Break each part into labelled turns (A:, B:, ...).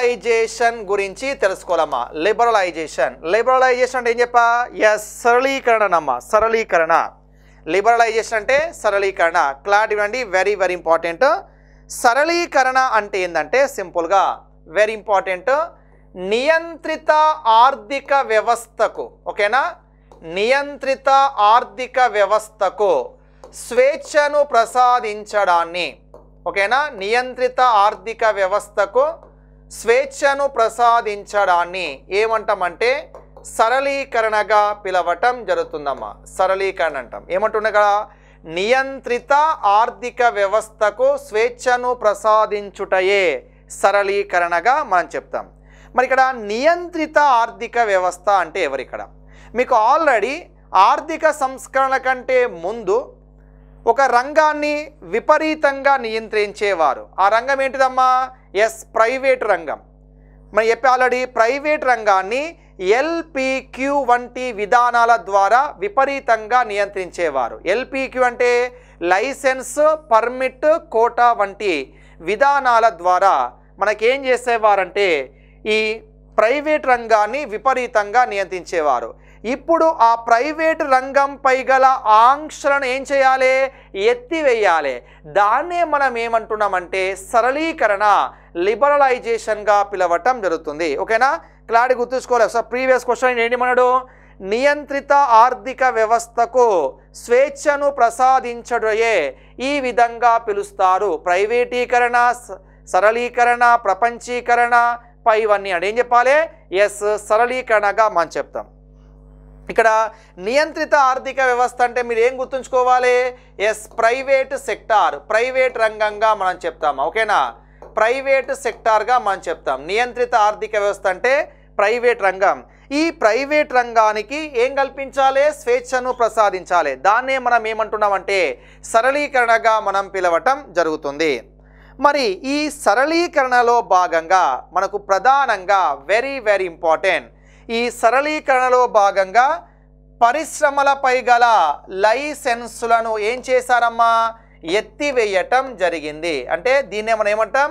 A: liberalisation గురించి తెలుసుకోవాలమ్మా liberalisation liberalisation అంటే ఏం చెప్పా ఎస్ సరళీకరణ అమ్మా సరళీకరణ లిబరలైజేషన్ అంటే సరళీకరణ క్లారిటీ ఇవ్వండి వెరీ వెరీ ఇంపార్టెంట్ సరళీకరణ అంటే ఏంటంటే సింపుల్గా వెరీ ఇంపార్టెంట్ నియంత్రిత ఆర్థిక వ్యవస్థకు ఓకేనా నియంత్రిత ఆర్థిక వ్యవస్థకు స్వేచ్ఛను ప్రసాదించడాన్ని ఓకేనా నియంత్రిత ఆర్థిక వ్యవస్థకు స్వేచ్ఛను ప్రసాదించడాన్ని ఏమంటామంటే సరళీకరణగా పిలవటం జరుగుతుందమ్మా సరళీకరణ అంటాం ఏమంటుండగా నియంత్రిత ఆర్థిక వ్యవస్థకు స్వేచ్ఛను ప్రసాదించుటయే సరళీకరణగా మనం చెప్తాం మరి ఇక్కడ నియంత్రిత ఆర్థిక వ్యవస్థ అంటే ఎవరిక్కడ మీకు ఆల్రెడీ ఆర్థిక సంస్కరణ కంటే ముందు ఒక రంగాన్ని విపరీతంగా నియంత్రించేవారు ఆ రంగం ఏంటిదమ్మా ఎస్ ప్రైవేట్ రంగం మనం చెప్పి ఆల్రెడీ ప్రైవేట్ రంగాన్ని ఎల్పిక్యూ వంటి విధానాల ద్వారా విపరీతంగా నియంత్రించేవారు ఎల్పిక్యూ అంటే లైసెన్స్ పర్మిట్ కోటా వంటి విధానాల ద్వారా మనకేం చేసేవారంటే ఈ ప్రైవేట్ రంగాన్ని విపరీతంగా నియంత్రించేవారు ఇప్పుడు ఆ ప్రైవేటు రంగంపై గల ఆంక్షలను ఏం చేయాలి ఎత్తివేయాలి దాన్నే మనం ఏమంటున్నామంటే సరళీకరణ లిబరలైజేషన్గా పిలవటం జరుగుతుంది ఓకేనా క్లారిటీ గుర్తుంచుకోవాలి సార్ ప్రీవియస్ క్వశ్చన్ ఏంటి మనడు నియంత్రిత ఆర్థిక వ్యవస్థకు స్వేచ్ఛను ప్రసాదించడయే ఈ విధంగా పిలుస్తారు ప్రైవేటీకరణ సరళీకరణ ప్రపంచీకరణ పై ఇవన్నీ అంటే ఏం చెప్పాలి ఎస్ సరళీకరణగా మనం చెప్తాం ఇక్కడ నియంత్రిత ఆర్థిక వ్యవస్థ అంటే మీరు ఏం గుర్తుంచుకోవాలి ఎస్ ప్రైవేట్ సెక్టార్ ప్రైవేట్ రంగంగా మనం చెప్తాం ఓకేనా ప్రైవేట్ సెక్టార్గా మనం చెప్తాం నియంత్రిత ఆర్థిక వ్యవస్థ అంటే ప్రైవేట్ రంగం ఈ ప్రైవేట్ రంగానికి ఏం కల్పించాలి స్వేచ్ఛను ప్రసాదించాలి దాన్నే మనం ఏమంటున్నామంటే సరళీకరణగా మనం పిలవటం జరుగుతుంది మరి ఈ సరళీకరణలో భాగంగా మనకు ప్రధానంగా వెరీ వెరీ ఇంపార్టెంట్ ఈ సరళీకరణలో భాగంగా పరిశ్రమలపై గల లైసెన్సులను ఏం చేశారమ్మా ఎత్తివేయటం జరిగింది అంటే దీన్ని మనం ఏమంటాం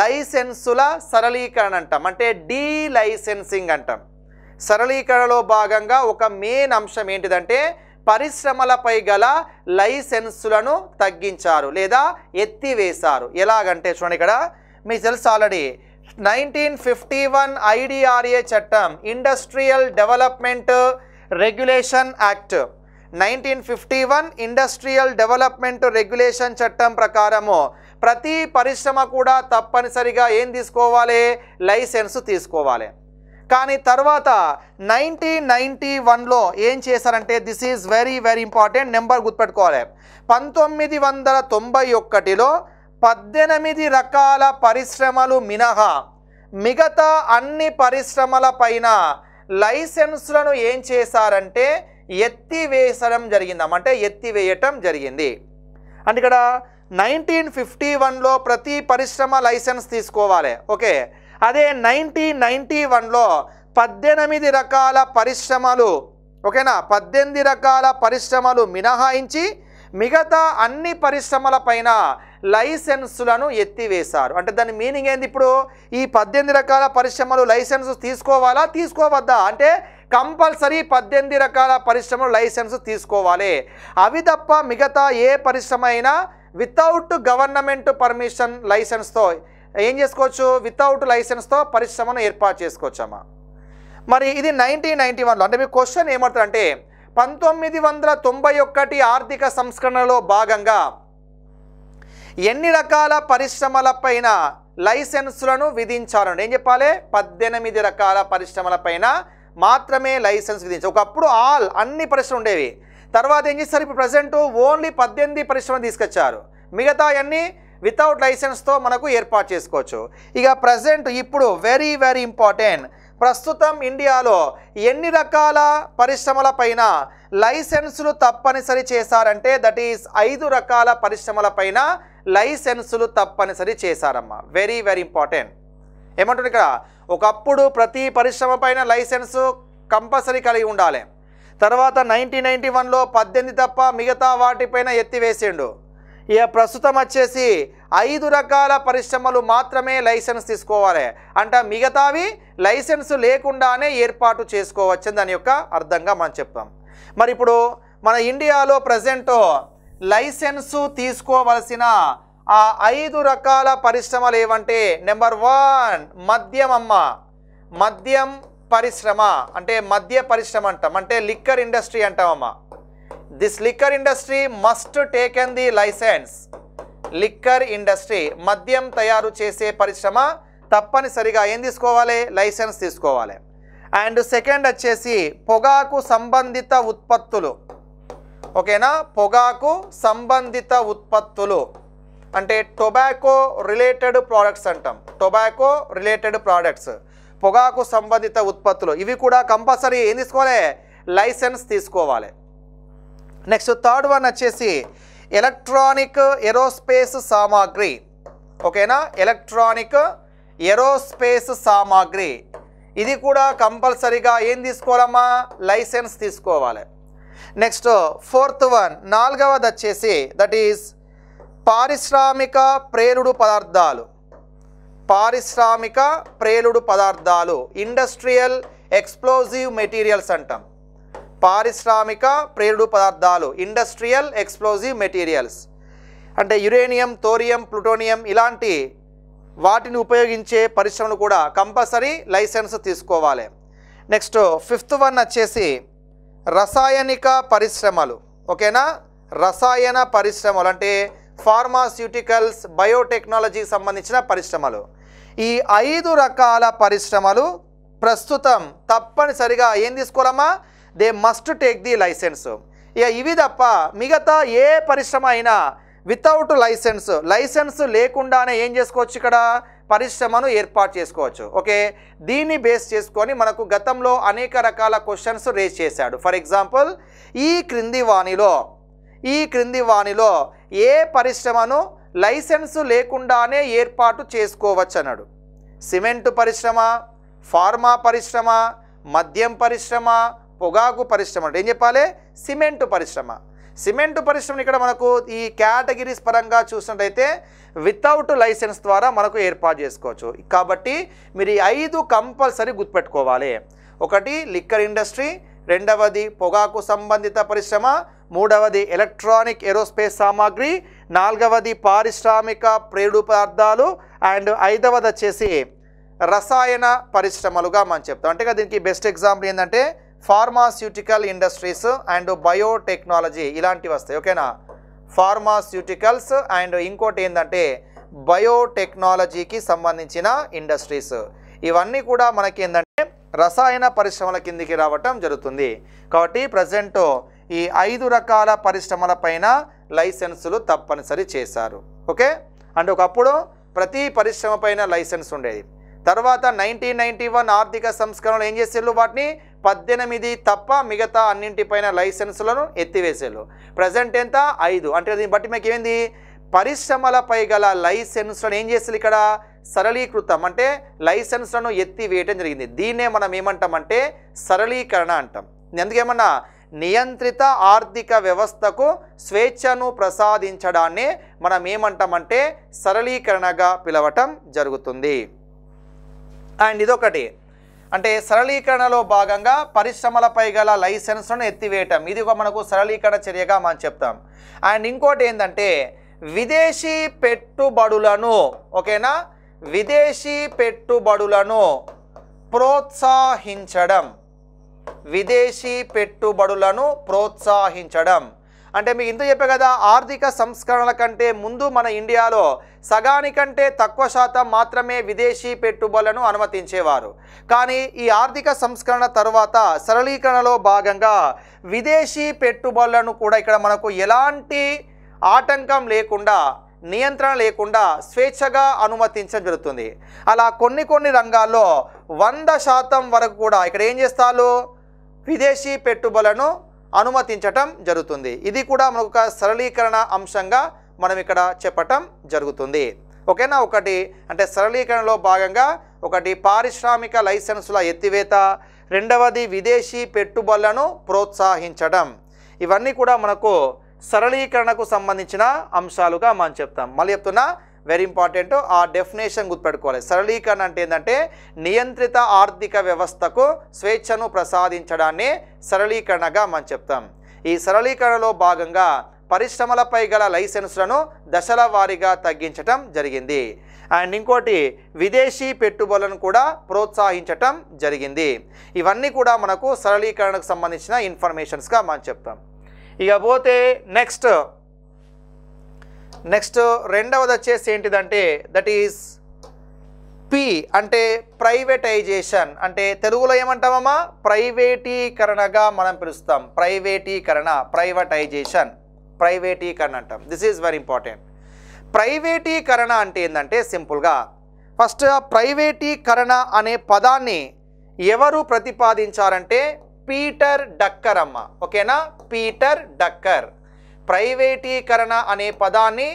A: లైసెన్సుల సరళీకరణ అంటాం అంటే డీ లైసెన్సింగ్ అంటాం సరళీకరణలో భాగంగా ఒక మెయిన్ అంశం ఏంటిదంటే పరిశ్రమలపై గల లైసెన్సులను తగ్గించారు లేదా ఎత్తివేశారు ఎలాగంటే చూడండి ఇక్కడ మీకు తెలుసు already nineteen fifty one IDRA చట్టం industrial development regulation act nineteen fifty one industrial development regulation చట్టం ప్రకారము ప్రతి పరిశ్రమ కూడా తప్పనిసరిగా ఏం తీసుకోవాలి లైసెన్స్ తీసుకోవాలి కానీ తర్వాత నైన్టీన్ నైంటీ వన్లో ఏం చేశారంటే this is very very important number గుర్తుపెట్టుకోవాలి పంతొమ్మిది వందల తొంభై ఒకటిలో పద్దెనిమిది రకాల పరిశ్రమలు మినహా మిగతా అన్ని పరిశ్రమల పైన లైసెన్సులను ఏం చేశారంటే ఎత్తివేసడం జరిగిందం అంటే ఎత్తివేయటం జరిగింది అంటే ఇక్కడ నైన్టీన్ ఫిఫ్టీ వన్లో ప్రతి పరిశ్రమ లైసెన్స్ తీసుకోవాలి ఓకే అదే నైన్టీన్ నైంటీ వన్లో పద్దెనిమిది రకాల పరిశ్రమలు ఓకేనా పద్దెనిమిది రకాల పరిశ్రమలు మినహాయించి మిగతా అన్ని పైన లైసెన్సులను ఎత్తివేశారు అంటే దాని మీనింగ్ ఏంది ఇప్పుడు ఈ పద్దెనిమిది రకాల పరిశ్రమలు లైసెన్స్ తీసుకోవాలా తీసుకోవద్దా అంటే కంపల్సరీ పద్దెనిమిది రకాల పరిశ్రమలు లైసెన్స్ తీసుకోవాలి అవి తప్ప మిగతా ఏ పరిశ్రమ అయినా వితౌట్ గవర్నమెంట్ పర్మిషన్ లైసెన్స్తో ఏం చేసుకోవచ్చు వితౌట్ లైసెన్స్తో పరిశ్రమను ఏర్పాటు చేసుకోవచ్చమ్మా మరి ఇది నైన్టీన్ నైంటీ వన్లో అంటే మీ క్వశ్చన్ ఏమవుతుందంటే పంతొమ్మిది వందల తొంభై ఒకటి ఆర్థిక సంస్కరణలో భాగంగా ఎన్ని రకాల పరిశ్రమలపైన లైసెన్సులను విధించాలని ఏం చెప్పాలి పద్దెనిమిది రకాల పరిశ్రమలపైన మాత్రమే లైసెన్స్ విధించారు ఒకప్పుడు ఆల్ అన్ని పరిశ్రమలు ఉండేవి తర్వాత ఏం చేస్తారు ఇప్పుడు ప్రజెంట్ ఓన్లీ పద్దెనిమిది పరిశ్రమలు తీసుకొచ్చారు మిగతా అన్నీ వితౌట్ లైసెన్స్తో మనకు ఏర్పాటు చేసుకోవచ్చు ఇక ప్రజెంట్ ఇప్పుడు వెరీ వెరీ ఇంపార్టెంట్ ప్రస్తుతం ఇండియాలో ఎన్ని రకాల పరిశ్రమలపైన లైసెన్సులు తప్పనిసరి చేశారంటే దట్ ఈస్ ఐదు రకాల పరిశ్రమలపైన లైసెన్సులు తప్పనిసరి చేశారమ్మ వెరీ వెరీ ఇంపార్టెంట్ ఏమంటుంది ఇక్కడ ఒకప్పుడు ప్రతి పరిశ్రమ పైన లైసెన్సు కంపల్సరీ కలిగి ఉండాలి తర్వాత నైన్టీన్ నైన్టీ వన్లో పద్దెనిమిది తప్ప మిగతా వాటిపైన ఎత్తివేసిండు ఇక ప్రస్తుతం వచ్చేసి ఐదు రకాల పరిశ్రమలు మాత్రమే లైసెన్స్ తీసుకోవాలి అంటే మిగతావి లైసెన్స్ లేకుండానే ఏర్పాటు చేసుకోవచ్చు దాని యొక్క అర్థంగా మనం చెప్తాం మరి ఇప్పుడు మన ఇండియాలో ప్రజెంటు లైసెన్సు తీసుకోవలసిన ఆ ఐదు రకాల పరిశ్రమలు ఏవంటే నెంబర్ వన్ మద్యం అమ్మ మద్యం పరిశ్రమ అంటే మద్య పరిశ్రమ అంటాం అంటే లిక్కర్ ఇండస్ట్రీ అంటామమ్మ this liquor industry must take on the licence liquor industry మద్యం తయారు చేసే పరిశ్రమ తప్పనిసరిగా ఏం తీసుకోవాలి లైసెన్స్ తీసుకోవాలి అండ్ సెకండ్ వచ్చేసి పొగాకు సంబంధిత ఉత్పత్తులు ఓకేనా పొగాకు సంబంధిత ఉత్పత్తులు అంటే టొబాకో రిలేటెడ్ ప్రోడక్ట్స్ అంటాం టొబాకో రిలేటెడ్ ప్రోడక్ట్స్ పొగాకు సంబంధిత ఉత్పత్తులు ఇవి కూడా కంపల్సరీ ఏం తీసుకోవాలి లైసెన్స్ తీసుకోవాలి నెక్స్ట్ థర్డ్ వన్ వచ్చేసి ఎలక్ట్రానిక్ ఎరోస్పేస్ సామాగ్రి ఓకేనా ఎలక్ట్రానిక్ ఎరోస్పేస్ సామాగ్రి ఇది కూడా కంపల్సరీగా ఏం తీసుకోవాలమ్మా లైసెన్స్ తీసుకోవాలి నెక్స్ట్ ఫోర్త్ వన్ నాలుగవది వచ్చేసి దట్ ఈస్ పారిశ్రామిక ప్రేరుడు పదార్థాలు పారిశ్రామిక ప్రేలుడు పదార్థాలు ఇండస్ట్రియల్ ఎక్స్ప్లోజివ్ మెటీరియల్స్ అంటాం పారిశ్రామిక ప్రేరుడు పదార్థాలు ఇండస్ట్రియల్ ఎక్స్ప్లోజివ్ మెటీరియల్స్ అంటే యురేనియం తోరియం ప్లూటోనియం ఇలాంటి వాటిని ఉపయోగించే పరిశ్రమలు కూడా కంపల్సరీ లైసెన్స్ తీసుకోవాలి నెక్స్ట్ ఫిఫ్త్ వన్ వచ్చేసి రసాయనిక పరిశ్రమలు ఓకేనా రసాయన పరిశ్రమలు అంటే ఫార్మాస్యూటికల్స్ బయోటెక్నాలజీకి సంబంధించిన పరిశ్రమలు ఈ ఐదు రకాల పరిశ్రమలు ప్రస్తుతం తప్పనిసరిగా ఏం తీసుకోవాలమ్మా they must take the licence ఇక ఇవి తప్ప మిగతా ఏ పరిశ్రమ అయినా వితౌట్ లైసెన్స్ లైసెన్స్ లేకుండానే ఏం చేసుకోవచ్చు ఇక్కడ పరిశ్రమను ఏర్పాటు చేసుకోవచ్చు ఓకే దీన్ని బేస్ చేసుకొని మనకు గతంలో అనేక రకాల క్వశ్చన్స్ రేజ్ చేశాడు ఫర్ ఎగ్జాంపుల్ ఈ క్రింది వాణిలో ఈ క్రింది వాణిలో ఏ పరిశ్రమను లైసెన్సు లేకుండానే ఏర్పాటు చేసుకోవచ్చు అన్నాడు సిమెంటు పరిశ్రమ ఫార్మా పరిశ్రమ మద్యం పరిశ్రమ పొగాకు పరిశ్రమ అంటే ఏం చెప్పాలి సిమెంటు పరిశ్రమ సిమెంట్ పరిశ్రమని ఇక్కడ మనకు ఈ క్యాటగిరీస్ పరంగా చూసినట్టయితే వితౌట్ లైసెన్స్ ద్వారా మనకు ఏర్పాటు చేసుకోవచ్చు కాబట్టి మీరు ఈ ఐదు కంపల్సరీ గుర్తుపెట్టుకోవాలి ఒకటి లిక్కర్ ఇండస్ట్రీ రెండవది పొగాకు సంబంధిత పరిశ్రమ మూడవది ఎలక్ట్రానిక్ ఏరోస్పేస్ సామాగ్రి నాలుగవది పారిశ్రామిక ప్రేడు పదార్థాలు అండ్ ఐదవది వచ్చేసి రసాయన పరిశ్రమలుగా మనం చెప్తాం అంటే దీనికి బెస్ట్ ఎగ్జాంపుల్ ఏంటంటే ఫార్మాస్యూటికల్ ఇండస్ట్రీస్ అండ్ బయోటెక్నాలజీ ఇలాంటివి వస్తాయి ఓకేనా ఫార్మాస్యూటికల్స్ అండ్ ఇంకోటి ఏంటంటే బయోటెక్నాలజీకి సంబంధించిన ఇండస్ట్రీస్ ఇవన్నీ కూడా మనకి ఏంటంటే రసాయన పరిశ్రమల కిందికి రావటం జరుగుతుంది కాబట్టి ప్రజెంట్ ఈ ఐదు రకాల పరిశ్రమల పైన లైసెన్సులు తప్పనిసరి చేశారు ఓకే అండ్ ఒకప్పుడు ప్రతి పరిశ్రమ పైన లైసెన్స్ ఉండేది తర్వాత నైన్టీన్ నైన్టీ వన్ ఆర్థిక సంస్కరణలు ఏం చేసేళ్ళు వాటిని పద్దెనిమిది తప్ప మిగతా అన్నింటిపైన లైసెన్సులను ఎత్తివేసేలు ప్రజెంట్ ఎంత ఐదు అంటే దీన్ని బట్టి మీకు ఏంది పరిశ్రమలపై గల లైసెన్స్లను ఏం చేసేది ఇక్కడ సరళీకృతం అంటే లైసెన్స్లను ఎత్తివేయటం జరిగింది దీన్నే మనం ఏమంటామంటే సరళీకరణ అంటాం ఎందుకేమన్నా నియంత్రిత ఆర్థిక వ్యవస్థకు స్వేచ్ఛను ప్రసాదించడాన్ని మనం ఏమంటామంటే సరళీకరణగా పిలవటం జరుగుతుంది అండ్ ఇదొకటి అంటే సరళీకరణలో భాగంగా పరిశ్రమలపై గల లైసెన్స్ను ఎత్తివేయటం ఇది ఒక మనకు సరళీకరణ చర్యగా మనం చెప్తాం అండ్ ఇంకోటి ఏంటంటే విదేశీ పెట్టుబడులను ఓకేనా విదేశీ పెట్టుబడులను ప్రోత్సహించడం విదేశీ పెట్టుబడులను ప్రోత్సహించడం అంటే మీకు ఇంత చెప్పే కదా ఆర్థిక సంస్కరణల కంటే ముందు మన ఇండియాలో సగానికంటే తక్కువ శాతం మాత్రమే విదేశీ పెట్టుబడులను అనుమతించేవారు కానీ ఈ ఆర్థిక సంస్కరణ తర్వాత సరళీకరణలో భాగంగా విదేశీ పెట్టుబడులను కూడా ఇక్కడ మనకు ఎలాంటి ఆటంకం లేకుండా నియంత్రణ లేకుండా స్వేచ్ఛగా అనుమతించడం జరుగుతుంది అలా కొన్ని కొన్ని రంగాల్లో వంద శాతం వరకు కూడా ఇక్కడ ఏం చేస్తారు విదేశీ పెట్టుబడులను అనుమతించటం జరుగుతుంది ఇది కూడా మనకు ఒక సరళీకరణ అంశంగా మనం ఇక్కడ చెప్పటం జరుగుతుంది ఓకేనా ఒకటి అంటే సరళీకరణలో భాగంగా ఒకటి పారిశ్రామిక లైసెన్సుల ఎత్తివేత రెండవది విదేశీ పెట్టుబడులను ప్రోత్సహించడం ఇవన్నీ కూడా మనకు సరళీకరణకు సంబంధించిన అంశాలుగా మనం చెప్తాం మళ్ళీ చెప్తున్నా వెరీ ఇంపార్టెంట్ ఆ డెఫినేషన్ గుర్తుపెట్టుకోవాలి సరళీకరణ అంటే ఏంటంటే నియంత్రిత ఆర్థిక వ్యవస్థకు స్వేచ్ఛను ప్రసాదించడాన్ని సరళీకరణగా మనం చెప్తాం ఈ సరళీకరణలో భాగంగా పరిశ్రమలపై గల లైసెన్సులను దశల వారీగా తగ్గించటం జరిగింది అండ్ ఇంకోటి విదేశీ పెట్టుబడులను కూడా ప్రోత్సహించటం జరిగింది ఇవన్నీ కూడా మనకు సరళీకరణకు సంబంధించిన ఇన్ఫర్మేషన్స్గా మనం చెప్తాం ఇకపోతే నెక్స్ట్ నెక్స్ట్ రెండవది వచ్చేసి ఏంటిదంటే దట్ ఈస్ పి అంటే ప్రైవేటైజేషన్ అంటే తెలుగులో ఏమంటామమ్మా ప్రైవేటీకరణగా మనం పిలుస్తాం ప్రైవేటీకరణ ప్రైవేటైజేషన్ ప్రైవేటీకరణ అంటాం దిస్ ఈజ్ వెరీ ఇంపార్టెంట్ ప్రైవేటీకరణ అంటే ఏంటంటే సింపుల్గా ఫస్ట్ ప్రైవేటీకరణ అనే పదాన్ని ఎవరు ప్రతిపాదించారంటే పీటర్ డక్కర్ అమ్మ ఓకేనా పీటర్ డక్కర్ ప్రైవేటీకరణ అనే పదాన్ని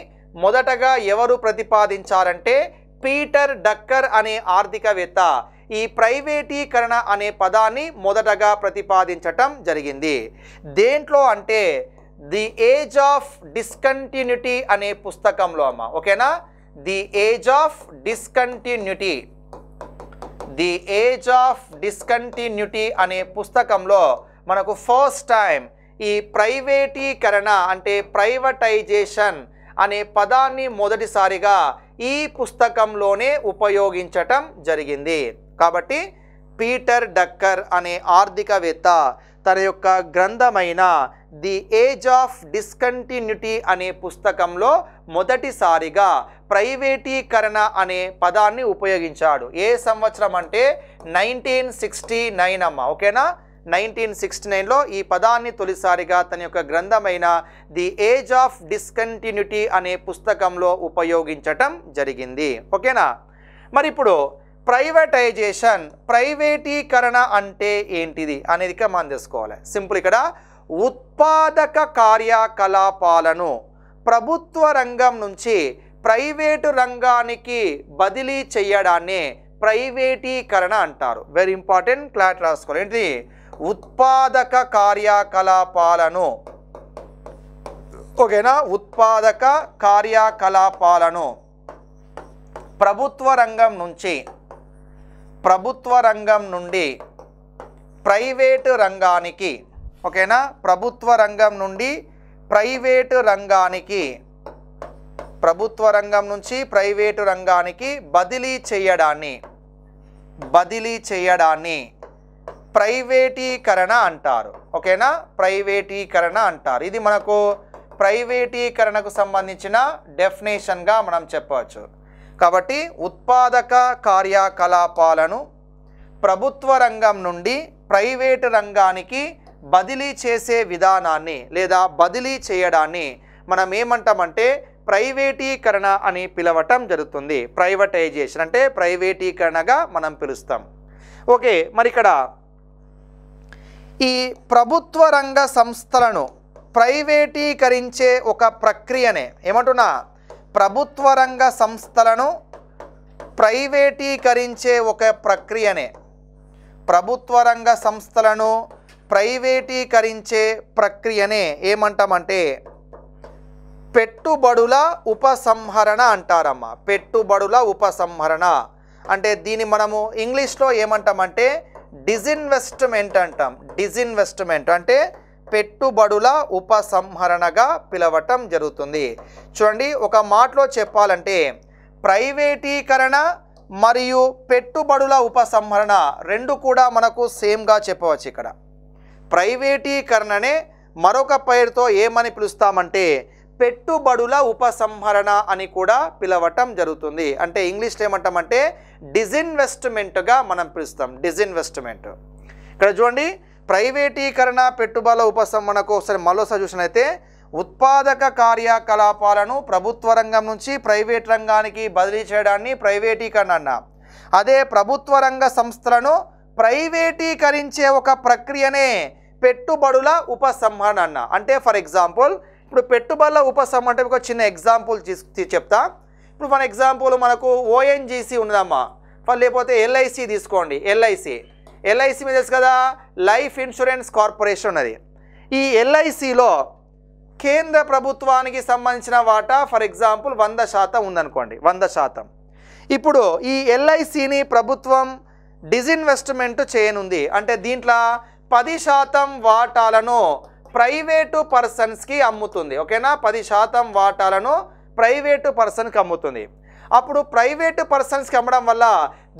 A: మొదటగా ఎవరు ప్రతిపాదించారంటే పీటర్ డక్కర్ అనే ఆర్థికవేత్త ఈ ప్రైవేటీకరణ అనే పదాన్ని మొదటగా ప్రతిపాదించటం జరిగింది దేంట్లో అంటే ది ఏజ్ ఆఫ్ డిస్కంటిన్యూటీ అనే పుస్తకంలో అమ్మ ఓకేనా the age of discontinuity the age of discontinuity అనే పుస్తకంలో మనకు ఫస్ట్ టైం ఈ ప్రైవేటీకరణ అంటే ప్రైవటైజేషన్ అనే పదాన్ని మొదటిసారిగా ఈ పుస్తకంలోనే ఉపయోగించటం జరిగింది కాబట్టి పీటర్ డక్కర్ అనే ఆర్థికవేత్త తన యొక్క గ్రంథమైన ది ఏజ్ ఆఫ్ డిస్కంటిన్యూటీ అనే పుస్తకంలో మొదటిసారిగా ప్రైవేటీకరణ అనే పదాన్ని ఉపయోగించాడు ఏ సంవత్సరం అంటే నైన్టీన్ సిక్స్టీ నైన్ అమ్మ ఓకేనా నైన్టీన్ సిక్స్టీ నైన్లో ఈ పదాన్ని తొలిసారిగా తన యొక్క గ్రంథమైన ది ఏజ్ ఆఫ్ డిస్కంటిన్యూటీ అనే పుస్తకంలో ఉపయోగించటం జరిగింది ఓకేనా మరి ఇప్పుడు ప్రైవేటైజేషన్ ప్రైవేటీకరణ అంటే ఏంటిది అనేది ఇక మనం తెలుసుకోవాలి సింపుల్ ఇక్కడ ఉత్పాదక కార్యకలాపాలను ప్రభుత్వ రంగం నుంచి ప్రైవేటు రంగానికి బదిలీ చేయడాన్ని ప్రైవేటీకరణ అంటారు వెరీ ఇంపార్టెంట్ క్లాట్ రాసుకోవాలి ఏంటి ఉత్పాదక కార్యకలాపాలను ఓకేనా ఉత్పాదక కార్యకలాపాలను ప్రభుత్వ రంగం నుంచి ప్రభుత్వ రంగం నుండి ప్రైవేటు రంగానికి ఓకేనా ప్రభుత్వ రంగం నుండి ప్రైవేటు రంగానికి ప్రభుత్వ రంగం నుంచి ప్రైవేటు రంగానికి బదిలీ చేయడాన్ని బదిలీ చేయడాన్ని ప్రైవేటీకరణ అంటారు ఓకేనా ప్రైవేటీకరణ అంటారు ఇది మనకు ప్రైవేటీకరణకు సంబంధించిన డెఫినేషన్గా మనం చెప్పవచ్చు కాబట్టి ఉత్పాదక కార్యకలాపాలను ప్రభుత్వ రంగం నుండి ప్రైవేటు రంగానికి బదిలీ చేసే విధానాన్ని లేదా బదిలీ చేయడాన్ని మనం ఏమంటామంటే ప్రైవేటీకరణ అని పిలవటం జరుగుతుంది ప్రైవటైజేషన్ అంటే ప్రైవేటీకరణగా మనం పిలుస్తాం ఓకే మరి ఇక్కడ ఈ ప్రభుత్వ రంగ సంస్థలను ప్రైవేటీకరించే ఒక ప్రక్రియనే ఏమంటున్నా ప్రభుత్వ రంగ సంస్థలను ప్రైవేటీకరించే ఒక ప్రక్రియనే ప్రభుత్వ రంగ సంస్థలను ప్రైవేటీకరించే ప్రక్రియనే ఏమంటామంటే పెట్టుబడుల ఉపసంహరణ అంటారమ్మ పెట్టుబడుల ఉపసంహరణ అంటే దీన్ని మనము ఇంగ్లీష్లో ఏమంటామంటే డిజిన్వెస్ట్మెంట్ అంటాం డిజిన్వెస్ట్మెంట్ అంటే పెట్టుబడుల ఉపసంహరణగా పిలవటం జరుగుతుంది చూడండి ఒక మాటలో చెప్పాలంటే ప్రైవేటీకరణ మరియు పెట్టుబడుల ఉపసంహరణ రెండు కూడా మనకు సేమ్గా చెప్పవచ్చు ఇక్కడ ప్రైవేటీకరణనే మరొక పేరుతో ఏమని పిలుస్తామంటే పెట్టుబడుల ఉపసంహరణ అని కూడా పిలవటం జరుగుతుంది అంటే ఇంగ్లీష్లో ఏమంటామంటే డిజిన్వెస్ట్మెంట్గా మనం పిలుస్తాం డిజిన్వెస్ట్మెంట్ ఇక్కడ చూడండి ప్రైవేటీకరణ పెట్టుబడుల ఉపసంహరణ కోసం మరోసారి చూసినైతే ఉత్పాదక కార్యకలాపాలను ప్రభుత్వ రంగం నుంచి ప్రైవేట్ రంగానికి బదిలీ చేయడాన్ని ప్రైవేటీకరణ అన్న అదే ప్రభుత్వ రంగ సంస్థలను ప్రైవేటీకరించే ఒక ప్రక్రియనే పెట్టుబడుల ఉపసంహరణ అన్న అంటే ఫర్ ఎగ్జాంపుల్ ఇప్పుడు పెట్టుబడుల ఉపశమనం అంటే ఒక చిన్న ఎగ్జాంపుల్ చెప్తా ఇప్పుడు మన ఎగ్జాంపుల్ మనకు ఓఎన్జీసీ ఉన్నదమ్మా లేకపోతే ఎల్ఐసి తీసుకోండి ఎల్ఐసి ఎల్ఐసి మీద తెలుసు కదా లైఫ్ ఇన్సూరెన్స్ కార్పొరేషన్ ఉన్నది ఈ ఎల్ఐసిలో కేంద్ర ప్రభుత్వానికి సంబంధించిన వాటా ఫర్ ఎగ్జాంపుల్ వంద శాతం ఉందనుకోండి వంద శాతం ఇప్పుడు ఈ ఎల్ఐసిని ప్రభుత్వం డిజిన్వెస్ట్మెంట్ చేయనుంది అంటే దీంట్లో పది శాతం వాటాలను ప్రైవేటు పర్సన్స్కి అమ్ముతుంది ఓకేనా పది శాతం వాటాలను ప్రైవేటు పర్సన్కి అమ్ముతుంది అప్పుడు ప్రైవేటు పర్సన్స్కి అమ్మడం వల్ల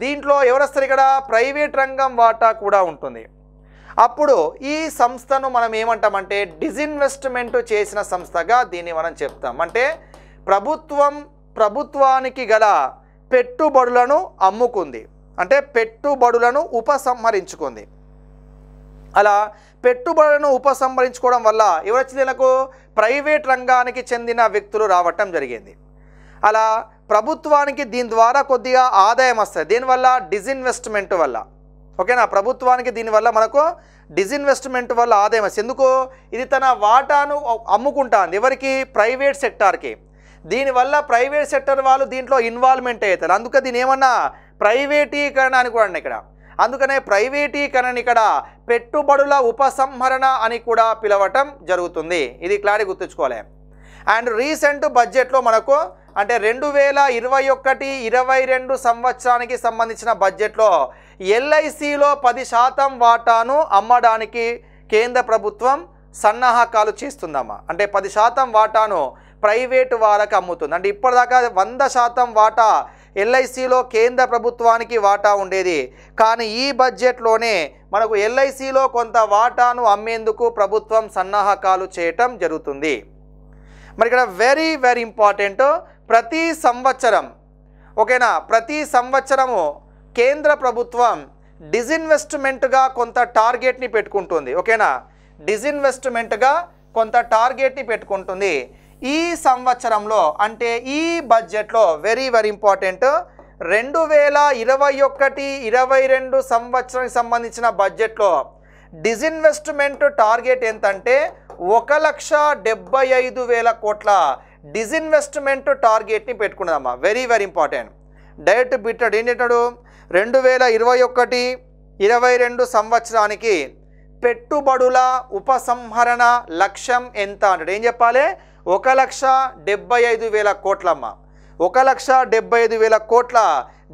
A: దీంట్లో ఎవరు వస్తారు ఇక్కడ ప్రైవేట్ రంగం వాటా కూడా ఉంటుంది అప్పుడు ఈ సంస్థను మనం ఏమంటామంటే డిజిన్వెస్ట్మెంట్ చేసిన సంస్థగా దీన్ని మనం చెప్తాం అంటే ప్రభుత్వం ప్రభుత్వానికి గల పెట్టుబడులను అమ్ముకుంది అంటే పెట్టుబడులను ఉపసంహరించుకుంది అలా పెట్టుబడులను ఉపసంహరించుకోవడం వల్ల ఎవరొచ్చింది నాకు ప్రైవేట్ రంగానికి చెందిన వ్యక్తులు రావటం జరిగింది అలా ప్రభుత్వానికి దీని ద్వారా కొద్దిగా ఆదాయం వస్తుంది దీనివల్ల డిజిన్వెస్ట్మెంట్ వల్ల ఓకేనా ప్రభుత్వానికి దీనివల్ల మనకు డిజిన్వెస్ట్మెంట్ వల్ల ఆదాయం వస్తుంది ఎందుకు ఇది తన వాటాను అమ్ముకుంటాంది ఎవరికి ప్రైవేట్ సెక్టార్కి దీనివల్ల ప్రైవేట్ సెక్టర్ వాళ్ళు దీంట్లో ఇన్వాల్వ్మెంట్ అవుతారు అందుకే దీని ఏమన్నా ప్రైవేటీకరణ అని కూడా ఇక్కడ అందుకనే ప్రైవేటీకరణ ఇక్కడ పెట్టుబడుల ఉపసంహరణ అని కూడా పిలవటం జరుగుతుంది ఇది క్లారి గుర్తుంచుకోవాలి అండ్ రీసెంట్ బడ్జెట్లో మనకు అంటే రెండు వేల ఇరవై ఒకటి ఇరవై రెండు సంవత్సరానికి సంబంధించిన బడ్జెట్లో ఎల్ఐసిలో పది శాతం వాటాను అమ్మడానికి కేంద్ర ప్రభుత్వం సన్నాహకాలు చేస్తుందమ్మా అంటే పది శాతం వాటాను ప్రైవేటు వాళ్ళకి అమ్ముతుంది అంటే ఇప్పటిదాకా వంద శాతం వాటా ఎల్ఐసిలో కేంద్ర ప్రభుత్వానికి వాటా ఉండేది కానీ ఈ బడ్జెట్లోనే మనకు ఎల్ఐసిలో కొంత వాటాను అమ్మేందుకు ప్రభుత్వం సన్నాహకాలు చేయటం జరుగుతుంది మరి ఇక్కడ వెరీ వెరీ ఇంపార్టెంట్ ప్రతి సంవత్సరం ఓకేనా ప్రతి సంవత్సరము కేంద్ర ప్రభుత్వం డిజిన్వెస్ట్మెంట్గా కొంత టార్గెట్ని పెట్టుకుంటుంది ఓకేనా డిజిన్వెస్ట్మెంట్గా కొంత టార్గెట్ని పెట్టుకుంటుంది ఈ సంవత్సరంలో అంటే ఈ బడ్జెట్లో వెరీ వెరీ ఇంపార్టెంట్ రెండు వేల ఇరవై ఒకటి ఇరవై రెండు సంవత్సరానికి సంబంధించిన బడ్జెట్లో డిజిన్వెస్ట్మెంట్ టార్గెట్ ఎంతంటే ఒక లక్ష డెబ్బై ఐదు వేల కోట్ల డిజిన్వెస్ట్మెంట్ టార్గెట్ని పెట్టుకున్నదమ్మా వెరీ వెరీ ఇంపార్టెంట్ డైరెక్ట్ బిట్టాడు ఏం చెప్పాడు రెండు వేల ఇరవై ఒకటి ఇరవై రెండు సంవత్సరానికి పెట్టుబడుల ఉపసంహరణ లక్ష్యం ఎంత అంటాడు ఏం చెప్పాలి ఒక లక్ష డెబ్బై ఐదు వేల కోట్లమ్మ ఒక లక్ష డెబ్బై ఐదు వేల కోట్ల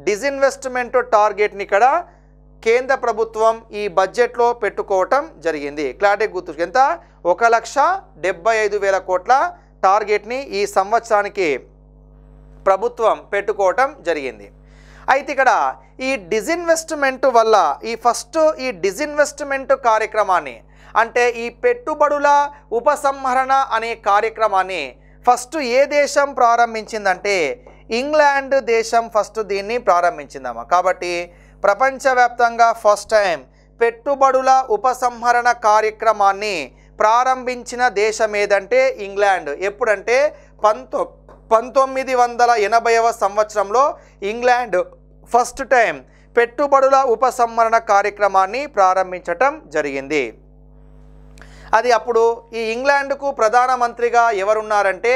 A: డిజిన్వెస్ట్మెంట్ టార్గెట్ని ఇక్కడ కేంద్ర ప్రభుత్వం ఈ బడ్జెట్లో పెట్టుకోవటం జరిగింది క్లారిటీ గుర్తు ఎంత ఒక లక్ష డెబ్బై ఐదు వేల కోట్ల టార్గెట్ని ఈ సంవత్సరానికి ప్రభుత్వం పెట్టుకోవటం జరిగింది అయితే ఇక్కడ ఈ డిజిన్వెస్ట్మెంట్ వల్ల ఈ ఫస్ట్ ఈ డిజిన్వెస్ట్మెంట్ కార్యక్రమాన్ని అంటే ఈ పెట్టుబడుల ఉపసంహరణ అనే కార్యక్రమాన్ని ఫస్ట్ ఏ దేశం ప్రారంభించిందంటే ఇంగ్లాండ్ దేశం ఫస్ట్ దీన్ని ప్రారంభించిందమ్మ కాబట్టి ప్రపంచవ్యాప్తంగా ఫస్ట్ టైం పెట్టుబడుల ఉపసంహరణ కార్యక్రమాన్ని ప్రారంభించిన దేశం ఏదంటే ఇంగ్లాండ్ ఎప్పుడంటే పంతో పంతొమ్మిది వందల ఎనభైవ సంవత్సరంలో ఇంగ్లాండ్ ఫస్ట్ టైం పెట్టుబడుల ఉపసంహరణ కార్యక్రమాన్ని ప్రారంభించటం జరిగింది అది అప్పుడు ఈ ఇంగ్లాండ్కు ప్రధానమంత్రిగా ఎవరున్నారంటే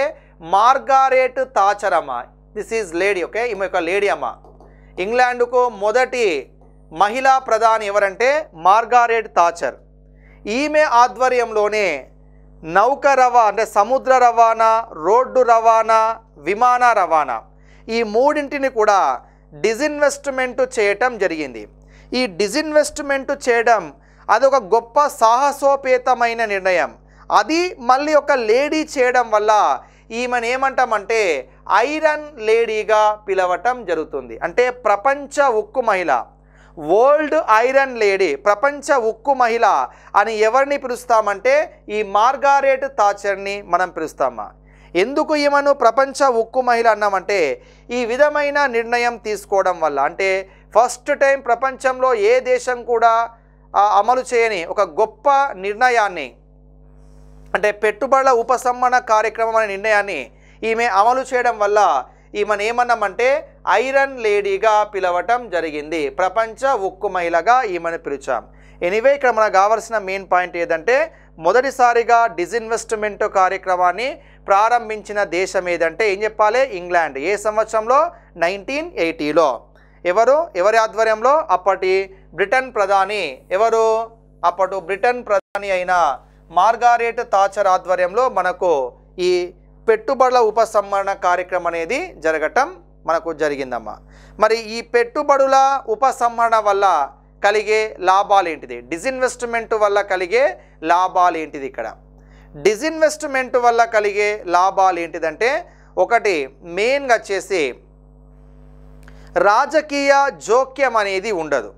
A: మార్గారేట్ తాచర్ అమ్మ దిస్ ఈజ్ లేడీ ఓకే ఈమె యొక్క లేడీ అమ్మ ఇంగ్లాండ్కు మొదటి మహిళా ప్రధాని ఎవరంటే మార్గారేట్ తాచర్ ఈమె ఆధ్వర్యంలోనే నౌక రవాణా అంటే సముద్ర రవాణా రోడ్డు రవాణా విమాన రవాణా ఈ మూడింటిని కూడా డిజిన్వెస్ట్మెంట్ చేయటం జరిగింది ఈ డిజిన్వెస్ట్మెంట్ చేయడం అదొక గొప్ప సాహసోపేతమైన నిర్ణయం అది మళ్ళీ ఒక లేడీ చేయడం వల్ల ఈమెను ఏమంటామంటే ఐరన్ లేడీగా పిలవటం జరుగుతుంది అంటే ప్రపంచ ఉక్కు మహిళ వరల్డ్ ఐరన్ లేడీ ప్రపంచ ఉక్కు మహిళ అని ఎవరిని పిలుస్తామంటే ఈ మార్గారెట్ తాచర్ని మనం పిలుస్తామా ఎందుకు ఈమెను ప్రపంచ ఉక్కు మహిళ అన్నామంటే ఈ విధమైన నిర్ణయం తీసుకోవడం వల్ల అంటే ఫస్ట్ టైం ప్రపంచంలో ఏ దేశం కూడా అమలు చేయని ఒక గొప్ప నిర్ణయాన్ని అంటే పెట్టుబడుల ఉపశమన కార్యక్రమం అనే నిర్ణయాన్ని ఈమె అమలు చేయడం వల్ల ఈమెను ఏమన్నామంటే ఐరన్ లేడీగా పిలవటం జరిగింది ప్రపంచ ఉక్కు మహిళగా ఈమెను పిలిచాం ఎనివే ఇక్కడ మనకు కావాల్సిన మెయిన్ పాయింట్ ఏదంటే మొదటిసారిగా డిజిన్వెస్ట్మెంట్ కార్యక్రమాన్ని ప్రారంభించిన దేశం ఏదంటే ఏం చెప్పాలి ఇంగ్లాండ్ ఏ సంవత్సరంలో నైన్టీన్ ఎయిటీలో ఎవరు ఎవరి ఆధ్వర్యంలో అప్పటి బ్రిటన్ ప్రధాని ఎవరు అప్పుడు బ్రిటన్ ప్రధాని అయిన మార్గారెట్ తాచర్ ఆధ్వర్యంలో మనకు ఈ పెట్టుబడుల ఉపసంహరణ కార్యక్రమం అనేది జరగటం మనకు జరిగిందమ్మా మరి ఈ పెట్టుబడుల ఉపసంహరణ వల్ల కలిగే లాభాలు ఏంటిది డిజిన్వెస్ట్మెంట్ వల్ల కలిగే లాభాలు ఏంటిది ఇక్కడ డిజిన్వెస్ట్మెంట్ వల్ల కలిగే లాభాలు ఏంటిదంటే ఒకటి మెయిన్గా వచ్చేసి రాజకీయ జోక్యం అనేది ఉండదు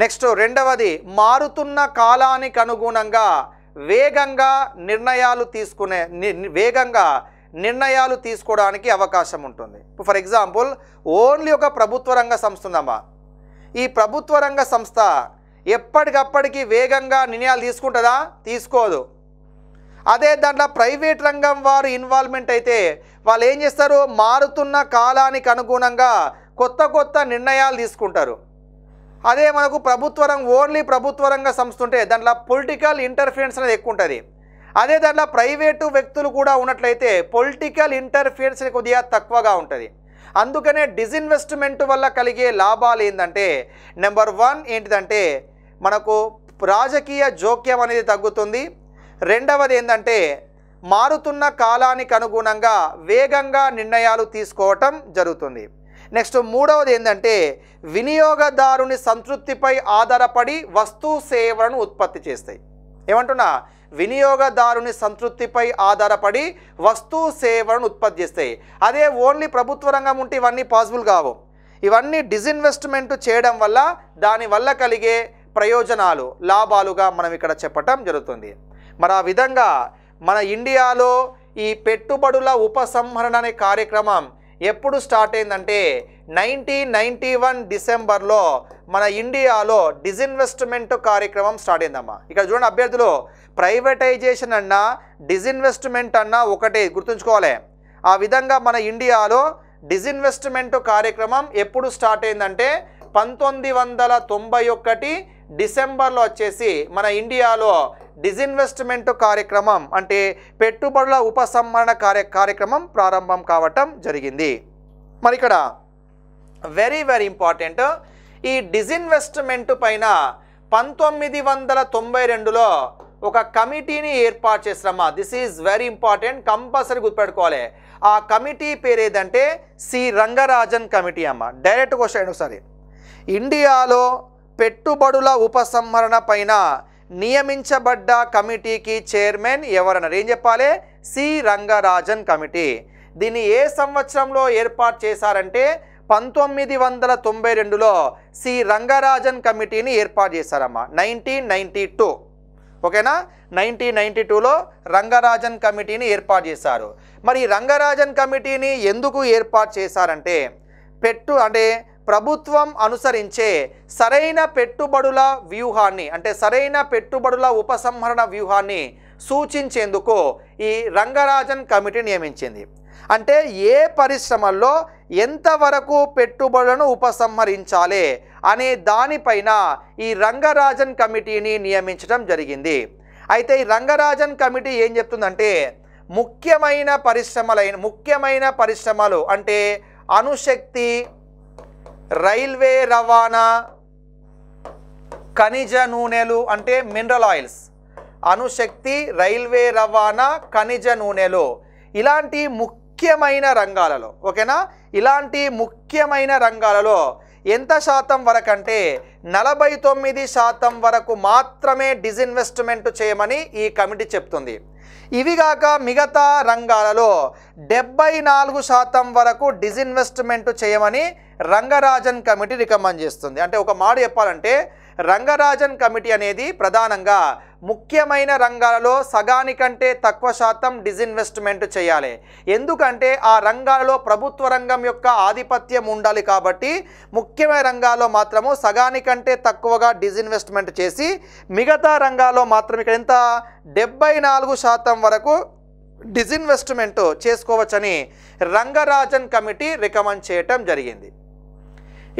A: నెక్స్ట్ రెండవది మారుతున్న కాలానికి అనుగుణంగా వేగంగా నిర్ణయాలు తీసుకునే వేగంగా నిర్ణయాలు తీసుకోవడానికి అవకాశం ఉంటుంది ఫర్ ఎగ్జాంపుల్ ఓన్లీ ఒక ప్రభుత్వ రంగ సంస్థ ఉందమ్మా ఈ ప్రభుత్వ రంగ సంస్థ ఎప్పటికప్పటికి వేగంగా నిర్ణయాలు తీసుకుంటుందా తీసుకోదు అదే దాంట్లో ప్రైవేట్ రంగం వారు ఇన్వాల్వ్మెంట్ అయితే వాళ్ళు ఏం చేస్తారు మారుతున్న కాలానికి అనుగుణంగా కొత్త కొత్త నిర్ణయాలు తీసుకుంటారు అదే మనకు ప్రభుత్వ రంగ ఓన్లీ ప్రభుత్వ రంగ సంస్థ ఉంటే దాంట్లో పొలిటికల్ ఇంటర్ఫియరెన్స్ అనేది ఎక్కువ ఉంటుంది అదే దాంట్లో ప్రైవేటు వ్యక్తులు కూడా ఉన్నట్లయితే పొలిటికల్ ఇంటర్ఫియరెన్స్ కొద్దిగా తక్కువగా ఉంటుంది అందుకనే డిజిన్వెస్ట్మెంట్ వల్ల కలిగే లాభాలు ఏంటంటే నెంబర్ వన్ ఏంటిదంటే మనకు రాజకీయ జోక్యం అనేది తగ్గుతుంది రెండవది ఏంటంటే మారుతున్న కాలానికి అనుగుణంగా వేగంగా నిర్ణయాలు తీసుకోవటం జరుగుతుంది నెక్స్ట్ మూడవది ఏంటంటే వినియోగదారుని సంతృప్తిపై ఆధారపడి వస్తు సేవలను ఉత్పత్తి చేస్తాయి ఏమంటున్నా వినియోగదారుని సంతృప్తిపై ఆధారపడి వస్తు సేవలను ఉత్పత్తి చేస్తాయి అదే ఓన్లీ ప్రభుత్వ రంగం ఉంటే ఇవన్నీ పాసిబుల్ కావు ఇవన్నీ డిజిన్వెస్ట్మెంట్ చేయడం వల్ల దానివల్ల కలిగే ప్రయోజనాలు లాభాలుగా మనం ఇక్కడ చెప్పటం జరుగుతుంది మరి ఆ విధంగా మన ఇండియాలో ఈ పెట్టుబడుల ఉపసంహరణ అనే కార్యక్రమం ఎప్పుడు స్టార్ట్ అయిందంటే నైన్టీన్ నైంటీ వన్ డిసెంబర్లో మన ఇండియాలో డిజిన్వెస్ట్మెంట్ కార్యక్రమం స్టార్ట్ అయిందమ్మా ఇక్కడ చూడండి అభ్యర్థులు ప్రైవేటైజేషన్ అన్నా డిజిన్వెస్ట్మెంట్ అన్నా ఒకటే గుర్తుంచుకోవాలి ఆ విధంగా మన ఇండియాలో డిజిన్వెస్ట్మెంట్ కార్యక్రమం ఎప్పుడు స్టార్ట్ అయిందంటే పంతొమ్మిది వందల తొంభై ఒకటి డిసెంబర్లో వచ్చేసి మన ఇండియాలో డిజిన్వెస్ట్మెంట్ కార్యక్రమం అంటే పెట్టుబడుల ఉపసంహరణ కార్య కార్యక్రమం ప్రారంభం కావటం జరిగింది మరి ఇక్కడ వెరీ వెరీ ఇంపార్టెంట్ ఈ డిజిన్వెస్ట్మెంట్ పైన పంతొమ్మిది వందల తొంభై రెండులో ఒక కమిటీని ఏర్పాటు చేసినమ్మా this is very important compulsory గుర్తుపెట్టుకోవాలి ఆ కమిటీ పేరు ఏదంటే సి రంగరాజన్ కమిటీ అమ్మ డైరెక్ట్ క్వశ్చన్ ఒకసారి ఇండియాలో పెట్టుబడుల ఉపసంహరణ పైన నియమించబడ్డ కమిటీకి చైర్మన్ ఎవరన్నారు ఏం చెప్పాలి సి రంగరాజన్ కమిటీ దీన్ని ఏ సంవత్సరంలో ఏర్పాటు చేశారంటే పంతొమ్మిది వందల తొంభై రెండులో సి రంగరాజన్ కమిటీని ఏర్పాటు చేశారమ్మా నైన్టీన్ నైంటీ టూ ఓకేనా నైన్టీన్ నైంటీ టూలో రంగరాజన్ కమిటీని ఏర్పాటు చేశారు మరి రంగరాజన్ కమిటీని ఎందుకు ఏర్పాటు చేశారంటే పెట్టు అంటే ప్రభుత్వం అనుసరించే సరైన పెట్టుబడుల వ్యూహాన్ని అంటే సరైన పెట్టుబడుల ఉపసంహరణ వ్యూహాన్ని సూచించేందుకు ఈ రంగరాజన్ కమిటీ నియమించింది అంటే ఏ పరిశ్రమల్లో ఎంతవరకు పెట్టుబడులను ఉపసంహరించాలి అనే దానిపైన ఈ రంగరాజన్ కమిటీని నియమించడం జరిగింది అయితే ఈ రంగరాజన్ కమిటీ ఏం చెప్తుందంటే ముఖ్యమైన పరిశ్రమలైన ముఖ్యమైన పరిశ్రమలు అంటే అణుశక్తి రైల్వే రవాణా ఖనిజ నూనెలు అంటే మినరల్ ఆయిల్స్ అణుశక్తి రైల్వే రవాణా ఖనిజ నూనెలు ఇలాంటి ముఖ్యమైన రంగాలలో ఓకేనా ఇలాంటి ముఖ్యమైన రంగాలలో ఎంత శాతం వరకంటే నలభై తొమ్మిది శాతం వరకు మాత్రమే డిజిన్వెస్ట్మెంట్ చేయమని ఈ కమిటీ చెప్తుంది ఇవిగాక మిగతా రంగాలలో డెబ్బై నాలుగు శాతం వరకు డిజిన్వెస్ట్మెంట్ చేయమని రంగరాజన్ కమిటీ రికమెండ్ చేస్తుంది అంటే ఒక మాట చెప్పాలంటే రంగరాజన్ కమిటీ అనేది ప్రధానంగా ముఖ్యమైన రంగాలలో సగానికంటే తక్కువ శాతం డిజిన్వెస్ట్మెంట్ చేయాలి ఎందుకంటే ఆ రంగాలలో ప్రభుత్వ రంగం యొక్క ఆధిపత్యం ఉండాలి కాబట్టి ముఖ్యమైన రంగాల్లో మాత్రము సగానికంటే తక్కువగా డిజిన్వెస్ట్మెంట్ చేసి మిగతా రంగాల్లో మాత్రం ఇక్కడ ఎంత డెబ్బై నాలుగు శాతం వరకు డిజిన్వెస్ట్మెంట్ చేసుకోవచ్చని రంగరాజన్ కమిటీ రికమెండ్ చేయటం జరిగింది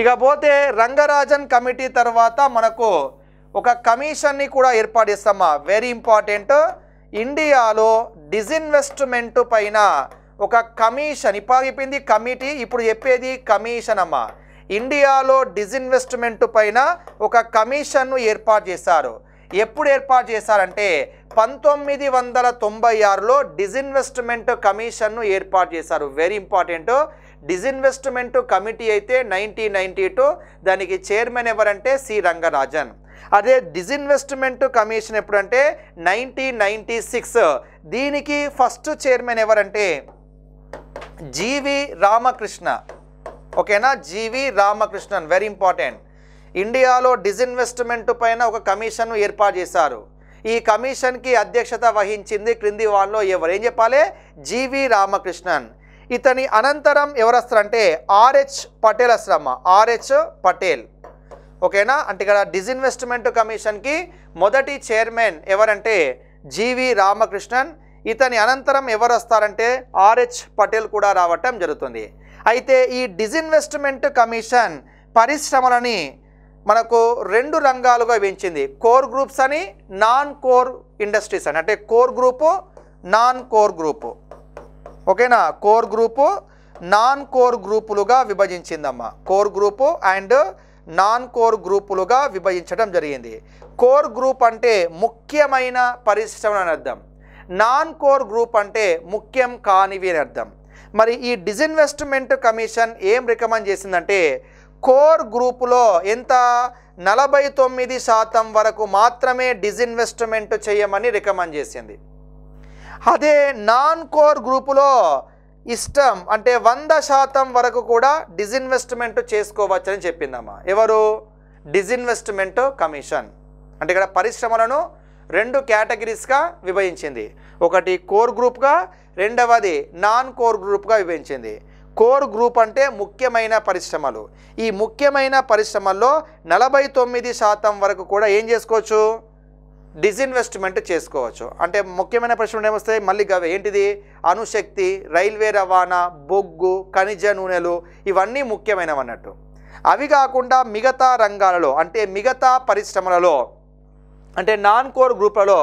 A: ఇకపోతే రంగరాజన్ కమిటీ తర్వాత మనకు ఒక కమిషన్ని కూడా ఏర్పాటు చేస్తామా వెరీ ఇంపార్టెంట్ ఇండియాలో డిజిన్వెస్ట్మెంట్ పైన ఒక కమిషన్ ఇప్పుడు చెప్పింది కమిటీ ఇప్పుడు చెప్పేది కమిషన్ అమ్మా ఇండియాలో డిజిన్వెస్ట్మెంట్ పైన ఒక కమిషన్ను ఏర్పాటు చేశారు ఎప్పుడు ఏర్పాటు చేశారంటే పంతొమ్మిది వందల తొంభై ఆరులో డిజిన్వెస్ట్మెంట్ కమిషన్ను ఏర్పాటు చేశారు వెరీ ఇంపార్టెంట్ డిజిన్వెస్ట్మెంట్ కమిటీ అయితే నైన్టీన్ నైన్టీ టూ దానికి చైర్మన్ ఎవరంటే సి రంగరాజన్ అదే డిజిన్వెస్ట్మెంట్ కమిషన్ ఎప్పుడంటే నైన్టీన్ నైంటీ సిక్స్ దీనికి ఫస్ట్ చైర్మన్ ఎవరంటే జీవి రామకృష్ణ ఓకేనా జీవి రామకృష్ణన్ వెరీ ఇంపార్టెంట్ ఇండియాలో డిజిన్వెస్ట్మెంట్ పైన ఒక కమిషన్ ఏర్పాటు చేశారు ఈ కమిషన్కి అధ్యక్షత వహించింది క్రింది వాళ్ళు ఎవరు ఏం చెప్పాలి జీవి రామకృష్ణన్ ఇతని అనంతరం ఎవరు వస్తారంటే ఆర్హెచ్ పటేల్ వస్తారమ్మ ఆర్హెచ్ పటేల్ ఓకేనా అంటే ఇక్కడ డిజిన్వెస్ట్మెంట్ కమిషన్కి మొదటి చైర్మన్ ఎవరంటే జీవి రామకృష్ణన్ ఇతని అనంతరం ఎవరు వస్తారంటే ఆర్హెచ్ పటేల్ కూడా రావటం జరుగుతుంది అయితే ఈ డిజిన్వెస్ట్మెంట్ కమిషన్ పరిశ్రమలని మనకు రెండు రంగాలుగా పెంచింది కోర్ గ్రూప్స్ అని నాన్ కోర్ ఇండస్ట్రీస్ అని అంటే core group non core group ఓకేనా కోర్ గ్రూపు నాన్ కోర్ గ్రూపులుగా విభజించిందమ్మా core group and non core గ్రూపులుగా విభజించడం జరిగింది కోర్ గ్రూప్ అంటే ముఖ్యమైన పరిశ్రమ అని అర్థం నాన్ కోర్ గ్రూప్ అంటే ముఖ్యం కానివి అని అర్థం మరి ఈ డిజిన్వెస్ట్మెంట్ కమిషన్ ఏం రికమెండ్ చేసిందంటే కోర్ గ్రూపులో ఎంత నలభై తొమ్మిది శాతం వరకు మాత్రమే డిజిన్వెస్ట్మెంట్ చేయమని రికమెండ్ చేసింది అదే నాన్ కోర్ గ్రూపులో ఇష్టం అంటే వంద శాతం వరకు కూడా డిజిన్వెస్ట్మెంట్ చేసుకోవచ్చని చెప్పిందమ్మా ఎవరు డిజిన్వెస్ట్మెంట్ కమిషన్ అంటే ఇక్కడ పరిశ్రమలను రెండు కేటగిరీస్గా విభజించింది ఒకటి కోర్ గ్రూప్గా రెండవది నాన్ కోర్ గ్రూప్గా విభజించింది కోర్ గ్రూప్ అంటే ముఖ్యమైన పరిశ్రమలు ఈ ముఖ్యమైన పరిశ్రమల్లో నలభై తొమ్మిది శాతం వరకు కూడా ఏం చేసుకోవచ్చు డిజిన్వెస్ట్మెంట్ చేసుకోవచ్చు అంటే ముఖ్యమైన ప్రశ్నలు ఏమొస్తాయి మళ్ళీ గవే ఏంటిది అణుశక్తి రైల్వే రవాణా బొగ్గు ఖనిజ నూనెలు ఇవన్నీ ముఖ్యమైనవి అన్నట్టు అవి కాకుండా మిగతా రంగాలలో అంటే మిగతా పరిశ్రమలలో అంటే నాన్ కోర్ గ్రూప్లలో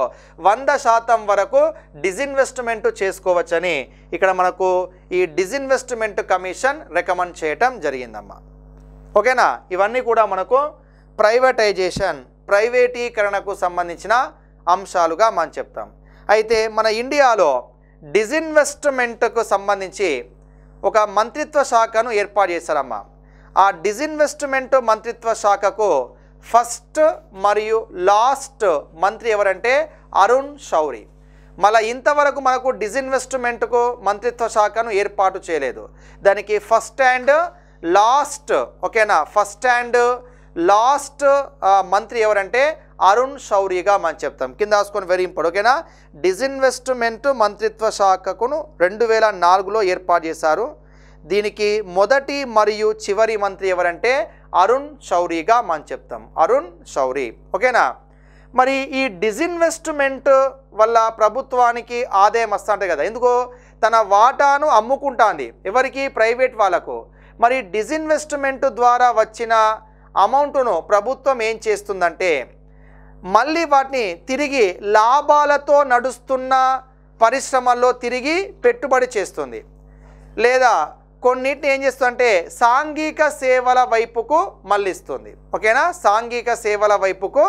A: వంద శాతం వరకు డిజిన్వెస్ట్మెంట్ చేసుకోవచ్చని ఇక్కడ మనకు ఈ డిజిన్వెస్ట్మెంట్ కమిషన్ రికమెండ్ చేయటం జరిగిందమ్మా ఓకేనా ఇవన్నీ కూడా మనకు ప్రైవేటైజేషన్ ప్రైవేటీకరణకు సంబంధించిన అంశాలుగా మనం చెప్తాం అయితే మన ఇండియాలో డిజిన్వెస్ట్మెంట్కు సంబంధించి ఒక మంత్రిత్వ శాఖను ఏర్పాటు చేశారమ్మ ఆ డిజిన్వెస్ట్మెంట్ మంత్రిత్వ శాఖకు ఫస్ట్ మరియు లాస్ట్ మంత్రి ఎవరంటే అరుణ్ షౌరి మళ్ళీ ఇంతవరకు మనకు డిజిన్వెస్ట్మెంట్కు మంత్రిత్వ శాఖను ఏర్పాటు చేయలేదు దానికి ఫస్ట్ అండ్ లాస్ట్ ఓకేనా ఫస్ట్ అండ్ లాస్ట్ మంత్రి ఎవరంటే అరుణ్ శౌరిగా మనం చెప్తాం కింద రాసుకొని వెరీ ఇంపార్ట్ ఓకేనా డిజిన్వెస్ట్మెంట్ మంత్రిత్వ శాఖకును రెండు వేల నాలుగులో ఏర్పాటు చేశారు దీనికి మొదటి మరియు చివరి మంత్రి ఎవరంటే అరుణ్ శౌరిగా మనం చెప్తాం అరుణ్ శౌరి ఓకేనా మరి ఈ డిజిన్వెస్ట్మెంట్ వల్ల ప్రభుత్వానికి ఆదాయం వస్తుంటాయి కదా ఎందుకో తన వాటాను అమ్ముకుంటాంది ఎవరికి ప్రైవేట్ వాళ్ళకు మరి డిజిన్వెస్ట్మెంట్ ద్వారా వచ్చిన అమౌంట్ను ప్రభుత్వం ఏం చేస్తుందంటే మళ్ళీ వాటిని తిరిగి లాభాలతో నడుస్తున్న పరిశ్రమల్లో తిరిగి పెట్టుబడి చేస్తుంది లేదా కొన్నిటిని ఏం చేస్తుందంటే సాంఘిక సేవల వైపుకు మళ్ళిస్తుంది ఓకేనా సాంఘిక సేవల వైపుకు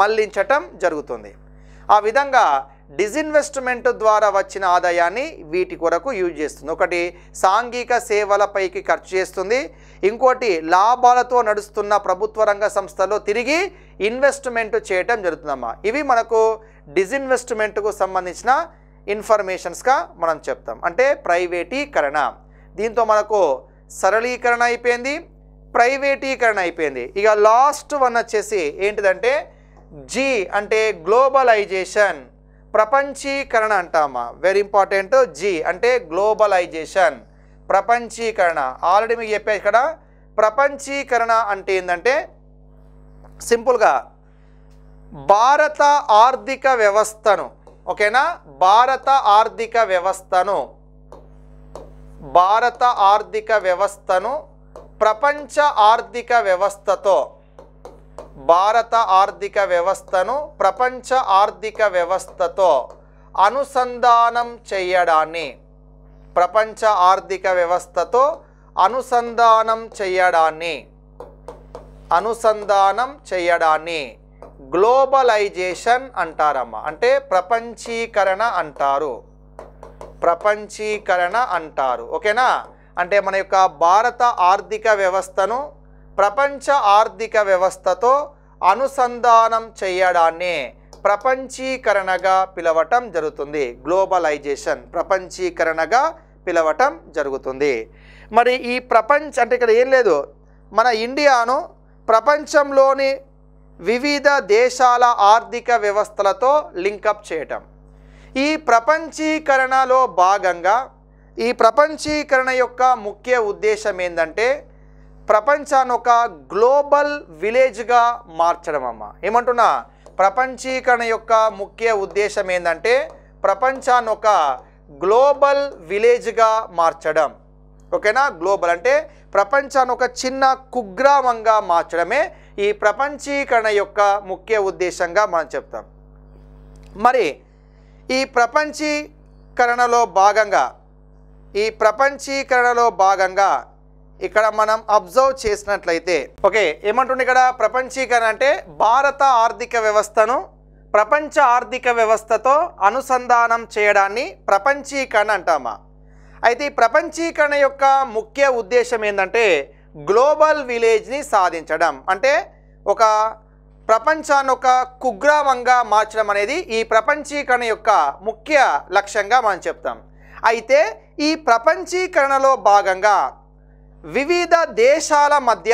A: మళ్ళించటం జరుగుతుంది ఆ విధంగా డిజిన్వెస్ట్మెంట్ ద్వారా వచ్చిన ఆదాయాన్ని వీటి కొరకు యూజ్ చేస్తుంది ఒకటి సాంఘిక సేవలపైకి ఖర్చు చేస్తుంది ఇంకోటి లాభాలతో నడుస్తున్న ప్రభుత్వ రంగ సంస్థలో తిరిగి ఇన్వెస్ట్మెంట్ చేయటం జరుగుతుందమ్మా ఇవి మనకు డిజిన్వెస్ట్మెంట్కు సంబంధించిన ఇన్ఫర్మేషన్స్గా మనం చెప్తాం అంటే ప్రైవేటీకరణ దీంతో మనకు సరళీకరణ అయిపోయింది ప్రైవేటీకరణ అయిపోయింది ఇక లాస్ట్ వన్ వచ్చేసి ఏంటిదంటే జీ అంటే గ్లోబలైజేషన్ ప్రపంచీకరణ అంటామా వెరీ ఇంపార్టెంట్ జీ అంటే గ్లోబలైజేషన్ ప్రపంచీకరణ ఆల్రెడీ మీకు చెప్పే ఇక్కడ ప్రపంచీకరణ అంటే ఏంటంటే సింపుల్గా భారత ఆర్థిక వ్యవస్థను ఓకేనా భారత ఆర్థిక వ్యవస్థను భారత ఆర్థిక వ్యవస్థను ప్రపంచ ఆర్థిక వ్యవస్థతో భారత ఆర్థిక వ్యవస్థను ప్రపంచ ఆర్థిక వ్యవస్థతో అనుసంధానం చేయడాన్ని ప్రపంచ ఆర్థిక వ్యవస్థతో అనుసంధానం చేయడాన్ని అనుసంధానం చేయడాన్ని గ్లోబలైజేషన్ అంటారమ్మ అంటే ప్రపంచీకరణ అంటారు ప్రపంచీకరణ అంటారు ఓకేనా అంటే మన యొక్క భారత ఆర్థిక వ్యవస్థను ప్రపంచ ఆర్థిక వ్యవస్థతో అనుసంధానం చేయడాన్ని ప్రపంచీకరణగా పిలవటం జరుగుతుంది గ్లోబలైజేషన్ ప్రపంచీకరణగా పిలవటం జరుగుతుంది మరి ఈ ప్రపంచ అంటే ఇక్కడ ఏం లేదు మన ఇండియాను ప్రపంచంలోని వివిధ దేశాల ఆర్థిక వ్యవస్థలతో లింకప్ చేయటం ఈ ప్రపంచీకరణలో భాగంగా ఈ ప్రపంచీకరణ యొక్క ముఖ్య ఉద్దేశం ఏంటంటే ప్రపంచాన్ని ఒక గ్లోబల్ విలేజ్గా మార్చడం అమ్మ ఏమంటున్నా ప్రపంచీకరణ యొక్క ముఖ్య ఉద్దేశం ఏంటంటే ప్రపంచాన్ని ఒక గ్లోబల్ విలేజ్గా మార్చడం ఓకేనా గ్లోబల్ అంటే ప్రపంచాన్ని ఒక చిన్న కుగ్రామంగా మార్చడమే ఈ ప్రపంచీకరణ యొక్క ముఖ్య ఉద్దేశంగా మనం చెప్తాం మరి ఈ ప్రపంచీకరణలో భాగంగా ఈ ప్రపంచీకరణలో భాగంగా ఇక్కడ మనం అబ్జర్వ్ చేసినట్లయితే ఓకే ఏమంటుంది ఇక్కడ ప్రపంచీకరణ అంటే భారత ఆర్థిక వ్యవస్థను ప్రపంచ ఆర్థిక వ్యవస్థతో అనుసంధానం చేయడాన్ని ప్రపంచీకరణ అంటామా అయితే ఈ ప్రపంచీకరణ యొక్క ముఖ్య ఉద్దేశం ఏంటంటే గ్లోబల్ విలేజ్ని సాధించడం అంటే ఒక ప్రపంచాన్ని ఒక కుగ్రామంగా మార్చడం అనేది ఈ ప్రపంచీకరణ యొక్క ముఖ్య లక్ష్యంగా మనం చెప్తాం అయితే ఈ ప్రపంచీకరణలో భాగంగా వివిధ దేశాల మధ్య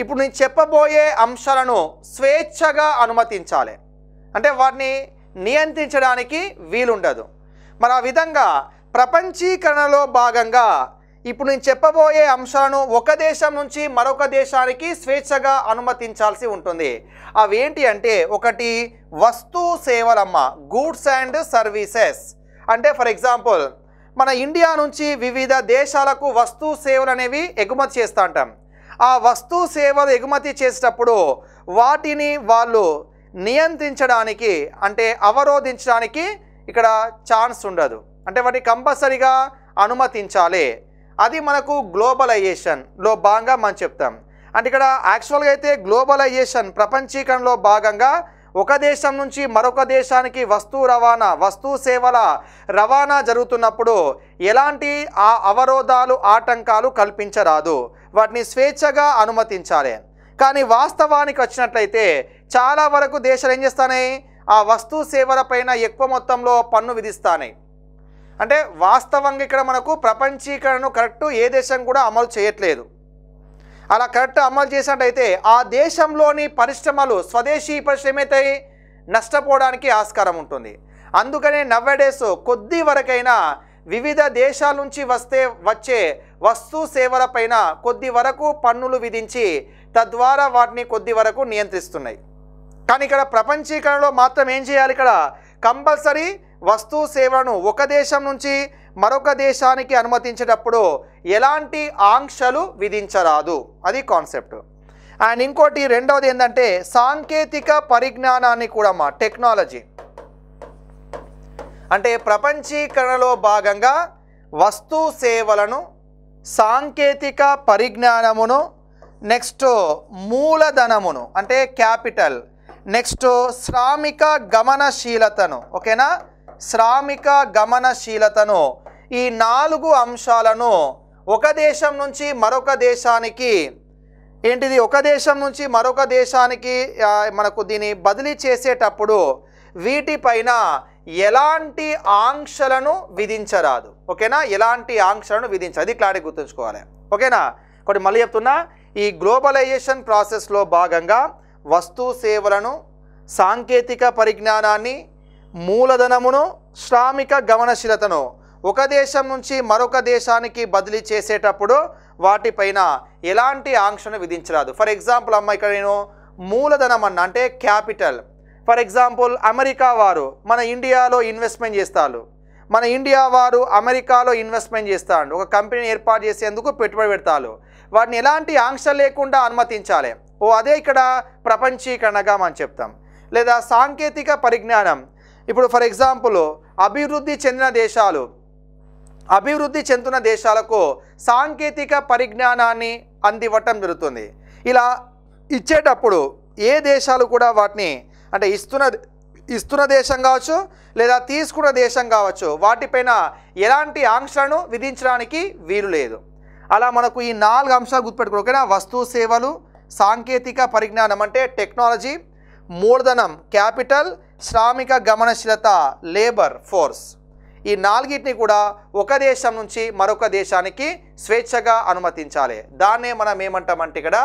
A: ఇప్పుడు నేను చెప్పబోయే అంశాలను స్వేచ్ఛగా అనుమతించాలి అంటే వారిని నియంత్రించడానికి వీలుండదు మరి ఆ విధంగా ప్రపంచీకరణలో భాగంగా ఇప్పుడు నేను చెప్పబోయే అంశాలను ఒక దేశం నుంచి మరొక దేశానికి స్వేచ్ఛగా అనుమతించాల్సి ఉంటుంది అవేంటి అంటే ఒకటి వస్తు సేవలమ్మ గూడ్స్ అండ్ సర్వీసెస్ అంటే ఫర్ ఎగ్జాంపుల్ మన ఇండియా నుంచి వివిధ దేశాలకు వస్తు సేవలు అనేవి ఎగుమతి చేస్తూ ఉంటాం ఆ వస్తు సేవలు ఎగుమతి చేసేటప్పుడు వాటిని వాళ్ళు నియంత్రించడానికి అంటే అవరోధించడానికి ఇక్కడ ఛాన్స్ ఉండదు అంటే వాటిని కంపల్సరీగా అనుమతించాలి అది మనకు గ్లోబలైజేషన్లో భాగంగా మనం చెప్తాం అంటే ఇక్కడ యాక్చువల్గా అయితే గ్లోబలైజేషన్ ప్రపంచీకరణలో భాగంగా ఒక దేశం నుంచి మరొక దేశానికి వస్తు రవాణా వస్తు సేవల రవాణా జరుగుతున్నప్పుడు ఎలాంటి ఆ అవరోధాలు ఆటంకాలు కల్పించరాదు వాటిని స్వేచ్ఛగా అనుమతించాలి కానీ వాస్తవానికి వచ్చినట్లయితే చాలా వరకు దేశాలు ఏం చేస్తాయి ఆ వస్తు సేవల పైన ఎక్కువ మొత్తంలో పన్ను విధిస్తాయి అంటే వాస్తవంగా ఇక్కడ మనకు ప్రపంచీకరణను కరెక్టు ఏ దేశం కూడా అమలు చేయట్లేదు అలా కరెక్ట్ అమలు చేసినట్టయితే ఆ దేశంలోని పరిశ్రమలు స్వదేశీ అయితే నష్టపోవడానికి ఆస్కారం ఉంటుంది అందుకనే నవ్వడేస్ కొద్ది వరకైనా వివిధ దేశాల నుంచి వస్తే వచ్చే వస్తు సేవలపైన కొద్ది వరకు పన్నులు విధించి తద్వారా వాటిని కొద్ది వరకు నియంత్రిస్తున్నాయి కానీ ఇక్కడ ప్రపంచీకరణలో మాత్రం ఏం చేయాలి ఇక్కడ కంపల్సరీ వస్తు సేవలను ఒక దేశం నుంచి మరొక దేశానికి అనుమతించేటప్పుడు ఎలాంటి ఆంక్షలు విధించరాదు అది కాన్సెప్ట్ అండ్ ఇంకోటి రెండవది ఏంటంటే సాంకేతిక పరిజ్ఞానాన్ని కూడా మా టెక్నాలజీ అంటే ప్రపంచీకరణలో భాగంగా వస్తు సేవలను సాంకేతిక పరిజ్ఞానమును నెక్స్ట్ మూలధనమును అంటే క్యాపిటల్ నెక్స్ట్ శ్రామిక గమనశీలతను ఓకేనా శ్రామిక గమనశీలతను ఈ నాలుగు అంశాలను ఒక దేశం నుంచి మరొక దేశానికి ఏంటిది ఒక దేశం నుంచి మరొక దేశానికి మనకు దీన్ని బదిలీ చేసేటప్పుడు వీటిపైన ఎలాంటి ఆంక్షలను విధించరాదు ఓకేనా ఎలాంటి ఆంక్షలను విధించదు అది క్లారిటీ గుర్తుంచుకోవాలి ఓకేనా ఒకటి మళ్ళీ చెప్తున్నా ఈ గ్లోబలైజేషన్ ప్రాసెస్లో భాగంగా వస్తు సేవలను సాంకేతిక పరిజ్ఞానాన్ని మూలధనమును శ్రామిక గమనశీలతను ఒక దేశం నుంచి మరొక దేశానికి బదిలీ చేసేటప్పుడు వాటిపైన ఎలాంటి ఆంక్షను విధించరాదు ఫర్ ఎగ్జాంపుల్ అమ్మ ఇక్కడ నేను మూలధనం అన్న అంటే క్యాపిటల్ ఫర్ ఎగ్జాంపుల్ అమెరికా వారు మన ఇండియాలో ఇన్వెస్ట్మెంట్ చేస్తారు మన ఇండియా వారు అమెరికాలో ఇన్వెస్ట్మెంట్ చేస్తాడు ఒక కంపెనీని ఏర్పాటు చేసేందుకు పెట్టుబడి పెడతారు వాటిని ఎలాంటి ఆంక్ష లేకుండా అనుమతించాలి ఓ అదే ఇక్కడ ప్రపంచీకరణగా మనం చెప్తాం లేదా సాంకేతిక పరిజ్ఞానం ఇప్పుడు ఫర్ ఎగ్జాంపుల్ అభివృద్ధి చెందిన దేశాలు అభివృద్ధి చెందుతున్న దేశాలకు సాంకేతిక పరిజ్ఞానాన్ని అందివ్వటం జరుగుతుంది ఇలా ఇచ్చేటప్పుడు ఏ దేశాలు కూడా వాటిని అంటే ఇస్తున్న ఇస్తున్న దేశం కావచ్చు లేదా తీసుకున్న దేశం కావచ్చు వాటిపైన ఎలాంటి ఆంక్షలను విధించడానికి వీలు లేదు అలా మనకు ఈ నాలుగు అంశాలు గుర్తుపెట్టుకో ఓకేనా వస్తు సేవలు సాంకేతిక పరిజ్ఞానం అంటే టెక్నాలజీ మూలధనం క్యాపిటల్ శ్రామిక గమనశీలత లేబర్ ఫోర్స్ ఈ నాలుగిటిని కూడా ఒక దేశం నుంచి మరొక దేశానికి స్వేచ్ఛగా అనుమతించాలి దాన్నే మనం ఏమంటామంటే ఇక్కడ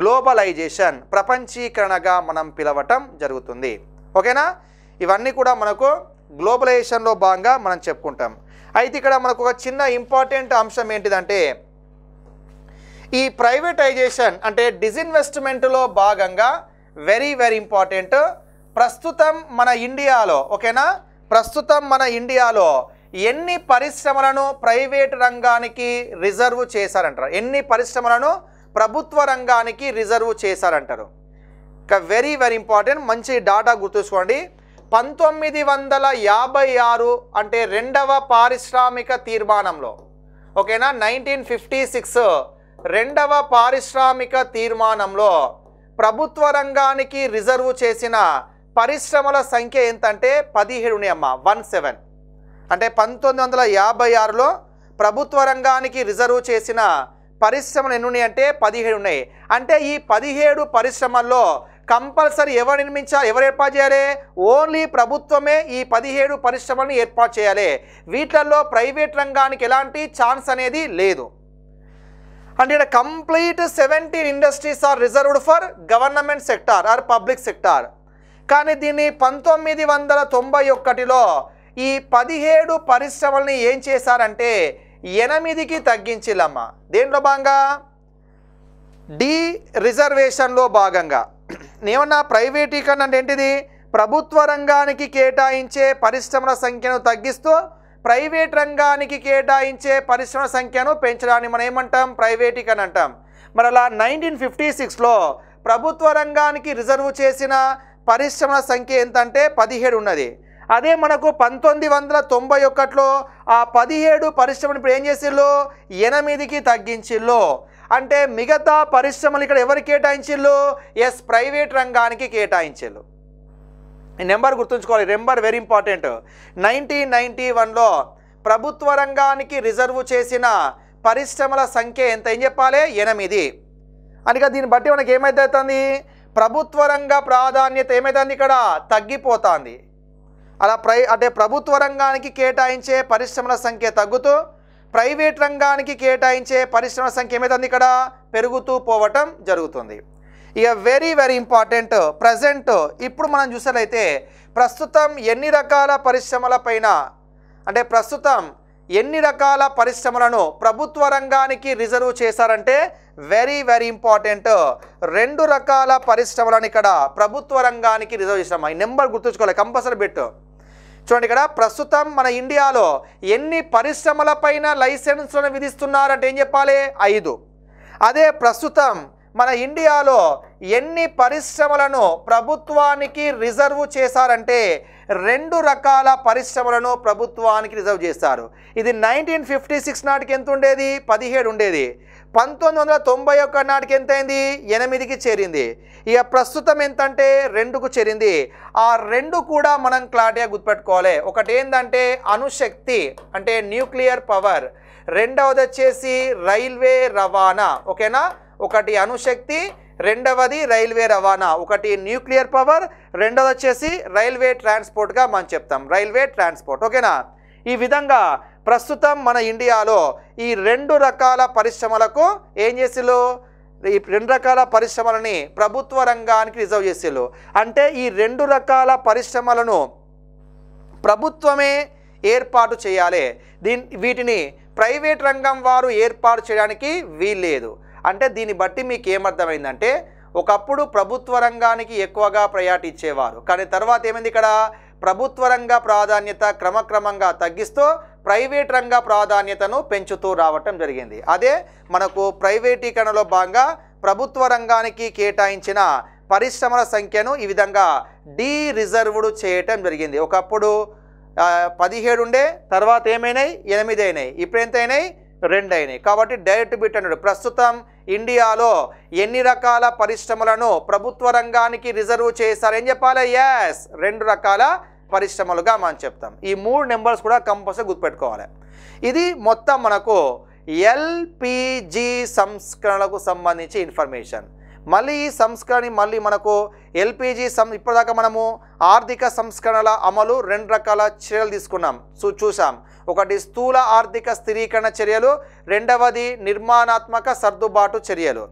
A: గ్లోబలైజేషన్ ప్రపంచీకరణగా మనం పిలవటం జరుగుతుంది ఓకేనా ఇవన్నీ కూడా మనకు గ్లోబలైజేషన్లో భాగంగా మనం చెప్పుకుంటాం అయితే ఇక్కడ మనకు ఒక చిన్న ఇంపార్టెంట్ అంశం ఏంటిదంటే ఈ ప్రైవేటైజేషన్ అంటే డిజిన్వెస్ట్మెంట్లో భాగంగా వెరీ వెరీ ఇంపార్టెంట్ ప్రస్తుతం మన ఇండియాలో ఓకేనా ప్రస్తుతం మన ఇండియాలో ఎన్ని పరిశ్రమలను ప్రైవేట్ రంగానికి రిజర్వ్ చేశారంటారు ఎన్ని పరిశ్రమలను ప్రభుత్వ రంగానికి రిజర్వ్ చేశారంటారు ఇక వెరీ వెరీ ఇంపార్టెంట్ మంచి డాటా గుర్తుంచుకోండి పంతొమ్మిది వందల యాభై ఆరు అంటే రెండవ పారిశ్రామిక తీర్మానంలో ఓకేనా నైన్టీన్ ఫిఫ్టీ సిక్స్ రెండవ పారిశ్రామిక తీర్మానంలో ప్రభుత్వ రంగానికి రిజర్వ్ చేసిన పరిశ్రమల సంఖ్య ఏంటంటే పదిహేడు అమ్మ వన్ సెవెన్ అంటే పంతొమ్మిది వందల యాభై ఆరులో ప్రభుత్వ రంగానికి రిజర్వ్ చేసిన పరిశ్రమలు ఎన్ని ఉన్నాయి అంటే పదిహేడు ఉన్నాయి అంటే ఈ పదిహేడు పరిశ్రమల్లో కంపల్సరీ ఎవరు నిర్మించాలి ఎవరు ఏర్పాటు చేయాలి ఓన్లీ ప్రభుత్వమే ఈ పదిహేడు పరిశ్రమలను ఏర్పాటు చేయాలి వీటిల్లో ప్రైవేట్ రంగానికి ఎలాంటి ఛాన్స్ అనేది లేదు అంటే ఇక్కడ complete seventeen industries are reserved for government sector or public sector కానీ దీన్ని పంతొమ్మిది వందల తొంభై ఒకటిలో ఈ పదిహేడు పరిశ్రమల్ని ఏం చేశారంటే ఎనిమిదికి తగ్గించిల్లమ్మ దేంట్లో భాగంగా డీ రిజర్వేషన్లో భాగంగా నేమన్నా ప్రైవేటీకరణ అంటే ఏంటిది ప్రభుత్వ రంగానికి కేటాయించే పరిశ్రమల సంఖ్యను తగ్గిస్తూ ప్రైవేట్ రంగానికి కేటాయించే పరిశ్రమల సంఖ్యను పెంచడానికి మనం ఏమంటాం ప్రైవేటీకరణ అంటాం మరి అలా నైన్టీన్ ఫిఫ్టీ సిక్స్లో ప్రభుత్వ రంగానికి రిజర్వ్ చేసిన పరిశ్రమల సంఖ్య ఎంత అంటే పదిహేడు ఉన్నది అదే మనకు పంతొమ్మిది వందల తొంభై ఒకటిలో ఆ పదిహేడు పరిశ్రమను ఇప్పుడు ఏం చేసిల్లో ఎనిమిదికి తగ్గించిళ్ళు అంటే మిగతా పరిశ్రమలు ఇక్కడ ఎవరు కేటాయించిళ్ళు ఎస్ ప్రైవేట్ రంగానికి కేటాయించిళ్ళు ఈ నెంబర్ గుర్తుంచుకోవాలి number very important nineteen ninety వన్లో ప్రభుత్వ రంగానికి రిజర్వ్ చేసిన పరిశ్రమల సంఖ్య ఎంత ఏం చెప్పాలి ఎనిమిది అనగా దీన్ని బట్టి మనకి ఏమైతే అవుతుంది ప్రభుత్వ రంగ ప్రాధాన్యత ఏమైతుంది ఇక్కడ తగ్గిపోతుంది అలా ప్రై అంటే ప్రభుత్వ రంగానికి కేటాయించే పరిశ్రమల సంఖ్య తగ్గుతూ ప్రైవేట్ రంగానికి కేటాయించే పరిశ్రమల సంఖ్య ఏమైతుంది ఇక్కడ పెరుగుతూ పోవటం జరుగుతుంది ఇక వెరీ వెరీ ఇంపార్టెంట్ ప్రజెంట్ ఇప్పుడు మనం చూసినట్లయితే ప్రస్తుతం ఎన్ని రకాల పరిశ్రమల అంటే ప్రస్తుతం ఎన్ని రకాల పరిశ్రమలను ప్రభుత్వ రంగానికి రిజర్వ్ చేశారంటే వెరీ వెరీ ఇంపార్టెంట్ రెండు రకాల పరిశ్రమలను ఇక్కడ ప్రభుత్వ రంగానికి రిజర్వ్ చేసాం ఈ నెంబర్ గుర్తుంచుకోవాలి కంపల్సరీ బిట్ చూడండి ఇక్కడ ప్రస్తుతం మన ఇండియాలో ఎన్ని పరిశ్రమలపైన లైసెన్స్లను విధిస్తున్నారంటే ఏం చెప్పాలి ఐదు అదే ప్రస్తుతం మన ఇండియాలో ఎన్ని పరిశ్రమలను ప్రభుత్వానికి రిజర్వ్ చేశారంటే రెండు రకాల పరిశ్రమలను ప్రభుత్వానికి రిజర్వ్ చేశారు ఇది నైన్టీన్ ఫిఫ్టీ సిక్స్ నాటికి ఎంత ఉండేది పదిహేడు ఉండేది పంతొమ్మిది వందల తొంభై ఒక్క నాటికి ఎంతైంది ఎనిమిదికి చేరింది ఇక ప్రస్తుతం ఎంతంటే రెండుకు చేరింది ఆ రెండు కూడా మనం క్లారిటీగా గుర్తుపెట్టుకోవాలి ఒకటి ఏంటంటే అణుశక్తి అంటే న్యూక్లియర్ పవర్ రెండవది వచ్చేసి రైల్వే రవాణా ఓకేనా ఒకటి అణుశక్తి రెండవది రైల్వే రవాణా ఒకటి న్యూక్లియర్ పవర్ రెండవది వచ్చేసి రైల్వే ట్రాన్స్పోర్ట్గా మనం చెప్తాం రైల్వే ట్రాన్స్పోర్ట్ ఓకేనా ఈ విధంగా ప్రస్తుతం మన ఇండియాలో ఈ రెండు రకాల పరిశ్రమలకు ఏం చేసిలు ఈ రెండు రకాల పరిశ్రమలని ప్రభుత్వ రంగానికి రిజర్వ్ చేసేలు అంటే ఈ రెండు రకాల పరిశ్రమలను ప్రభుత్వమే ఏర్పాటు చేయాలి దీని వీటిని ప్రైవేట్ రంగం వారు ఏర్పాటు చేయడానికి వీల్లేదు అంటే దీన్ని బట్టి మీకు ఏమర్థమైందంటే ఒకప్పుడు ప్రభుత్వ రంగానికి ఎక్కువగా ప్రయారిటీ ఇచ్చేవారు కానీ తర్వాత ఏమైంది ఇక్కడ ప్రభుత్వ రంగ ప్రాధాన్యత క్రమక్రమంగా తగ్గిస్తూ ప్రైవేట్ రంగ ప్రాధాన్యతను పెంచుతూ రావటం జరిగింది అదే మనకు ప్రైవేటీకరణలో భాగంగా ప్రభుత్వ రంగానికి కేటాయించిన పరిశ్రమల సంఖ్యను ఈ విధంగా డీ రిజర్వ్డ్ చేయటం జరిగింది ఒకప్పుడు పదిహేడు ఉండే తర్వాత ఏమైనాయి ఎనిమిది అయినాయి ఇప్పుడు ఎంత అయినాయి రెండు అయినాయి కాబట్టి డైరెక్ట్ బిట్ అన్నాడు ప్రస్తుతం ఇండియాలో ఎన్ని రకాల పరిశ్రమలను ప్రభుత్వ రంగానికి రిజర్వ్ చేశారని చెప్పాలి ఎస్ రెండు రకాల పరిశ్రమలుగా మనం చెప్తాం ఈ మూడు నెంబర్స్ కూడా కంపల్సరీ గుర్తుపెట్టుకోవాలి ఇది మొత్తం మనకు ఎల్పిజి సంస్కరణలకు సంబంధించి ఇన్ఫర్మేషన్ మళ్ళీ ఈ సంస్కరణ మళ్ళీ మనకు ఎల్పిజి సం ఇప్పటిదాకా మనము ఆర్థిక సంస్కరణల అమలు రెండు రకాల చర్యలు తీసుకున్నాం చూ చూసాం ఒకటి స్థూల ఆర్థిక స్థిరీకరణ చర్యలు రెండవది నిర్మాణాత్మక సర్దుబాటు చర్యలు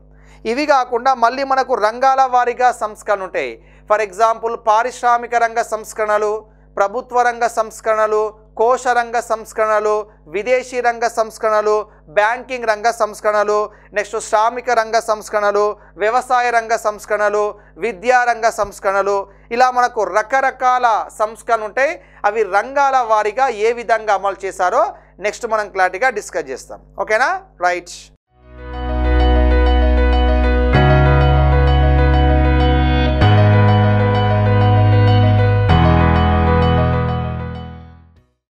A: ఇవి కాకుండా మళ్ళీ మనకు రంగాల వారీగా సంస్కరణలు ఉంటాయి ఫర్ ఎగ్జాంపుల్ పారిశ్రామిక రంగ సంస్కరణలు ప్రభుత్వ రంగ సంస్కరణలు కోశ రంగ సంస్కరణలు విదేశీ రంగ సంస్కరణలు బ్యాంకింగ్ రంగ సంస్కరణలు నెక్స్ట్ శ్రామిక రంగ సంస్కరణలు వ్యవసాయ రంగ సంస్కరణలు విద్యారంగ సంస్కరణలు ఇలా మనకు రకరకాల సంస్కరణలు ఉంటాయి అవి రంగాల వారీగా ఏ విధంగా అమలు చేశారో నెక్స్ట్ మనం క్లారిటీగా డిస్కస్ చేస్తాం ఓకేనా రైట్స్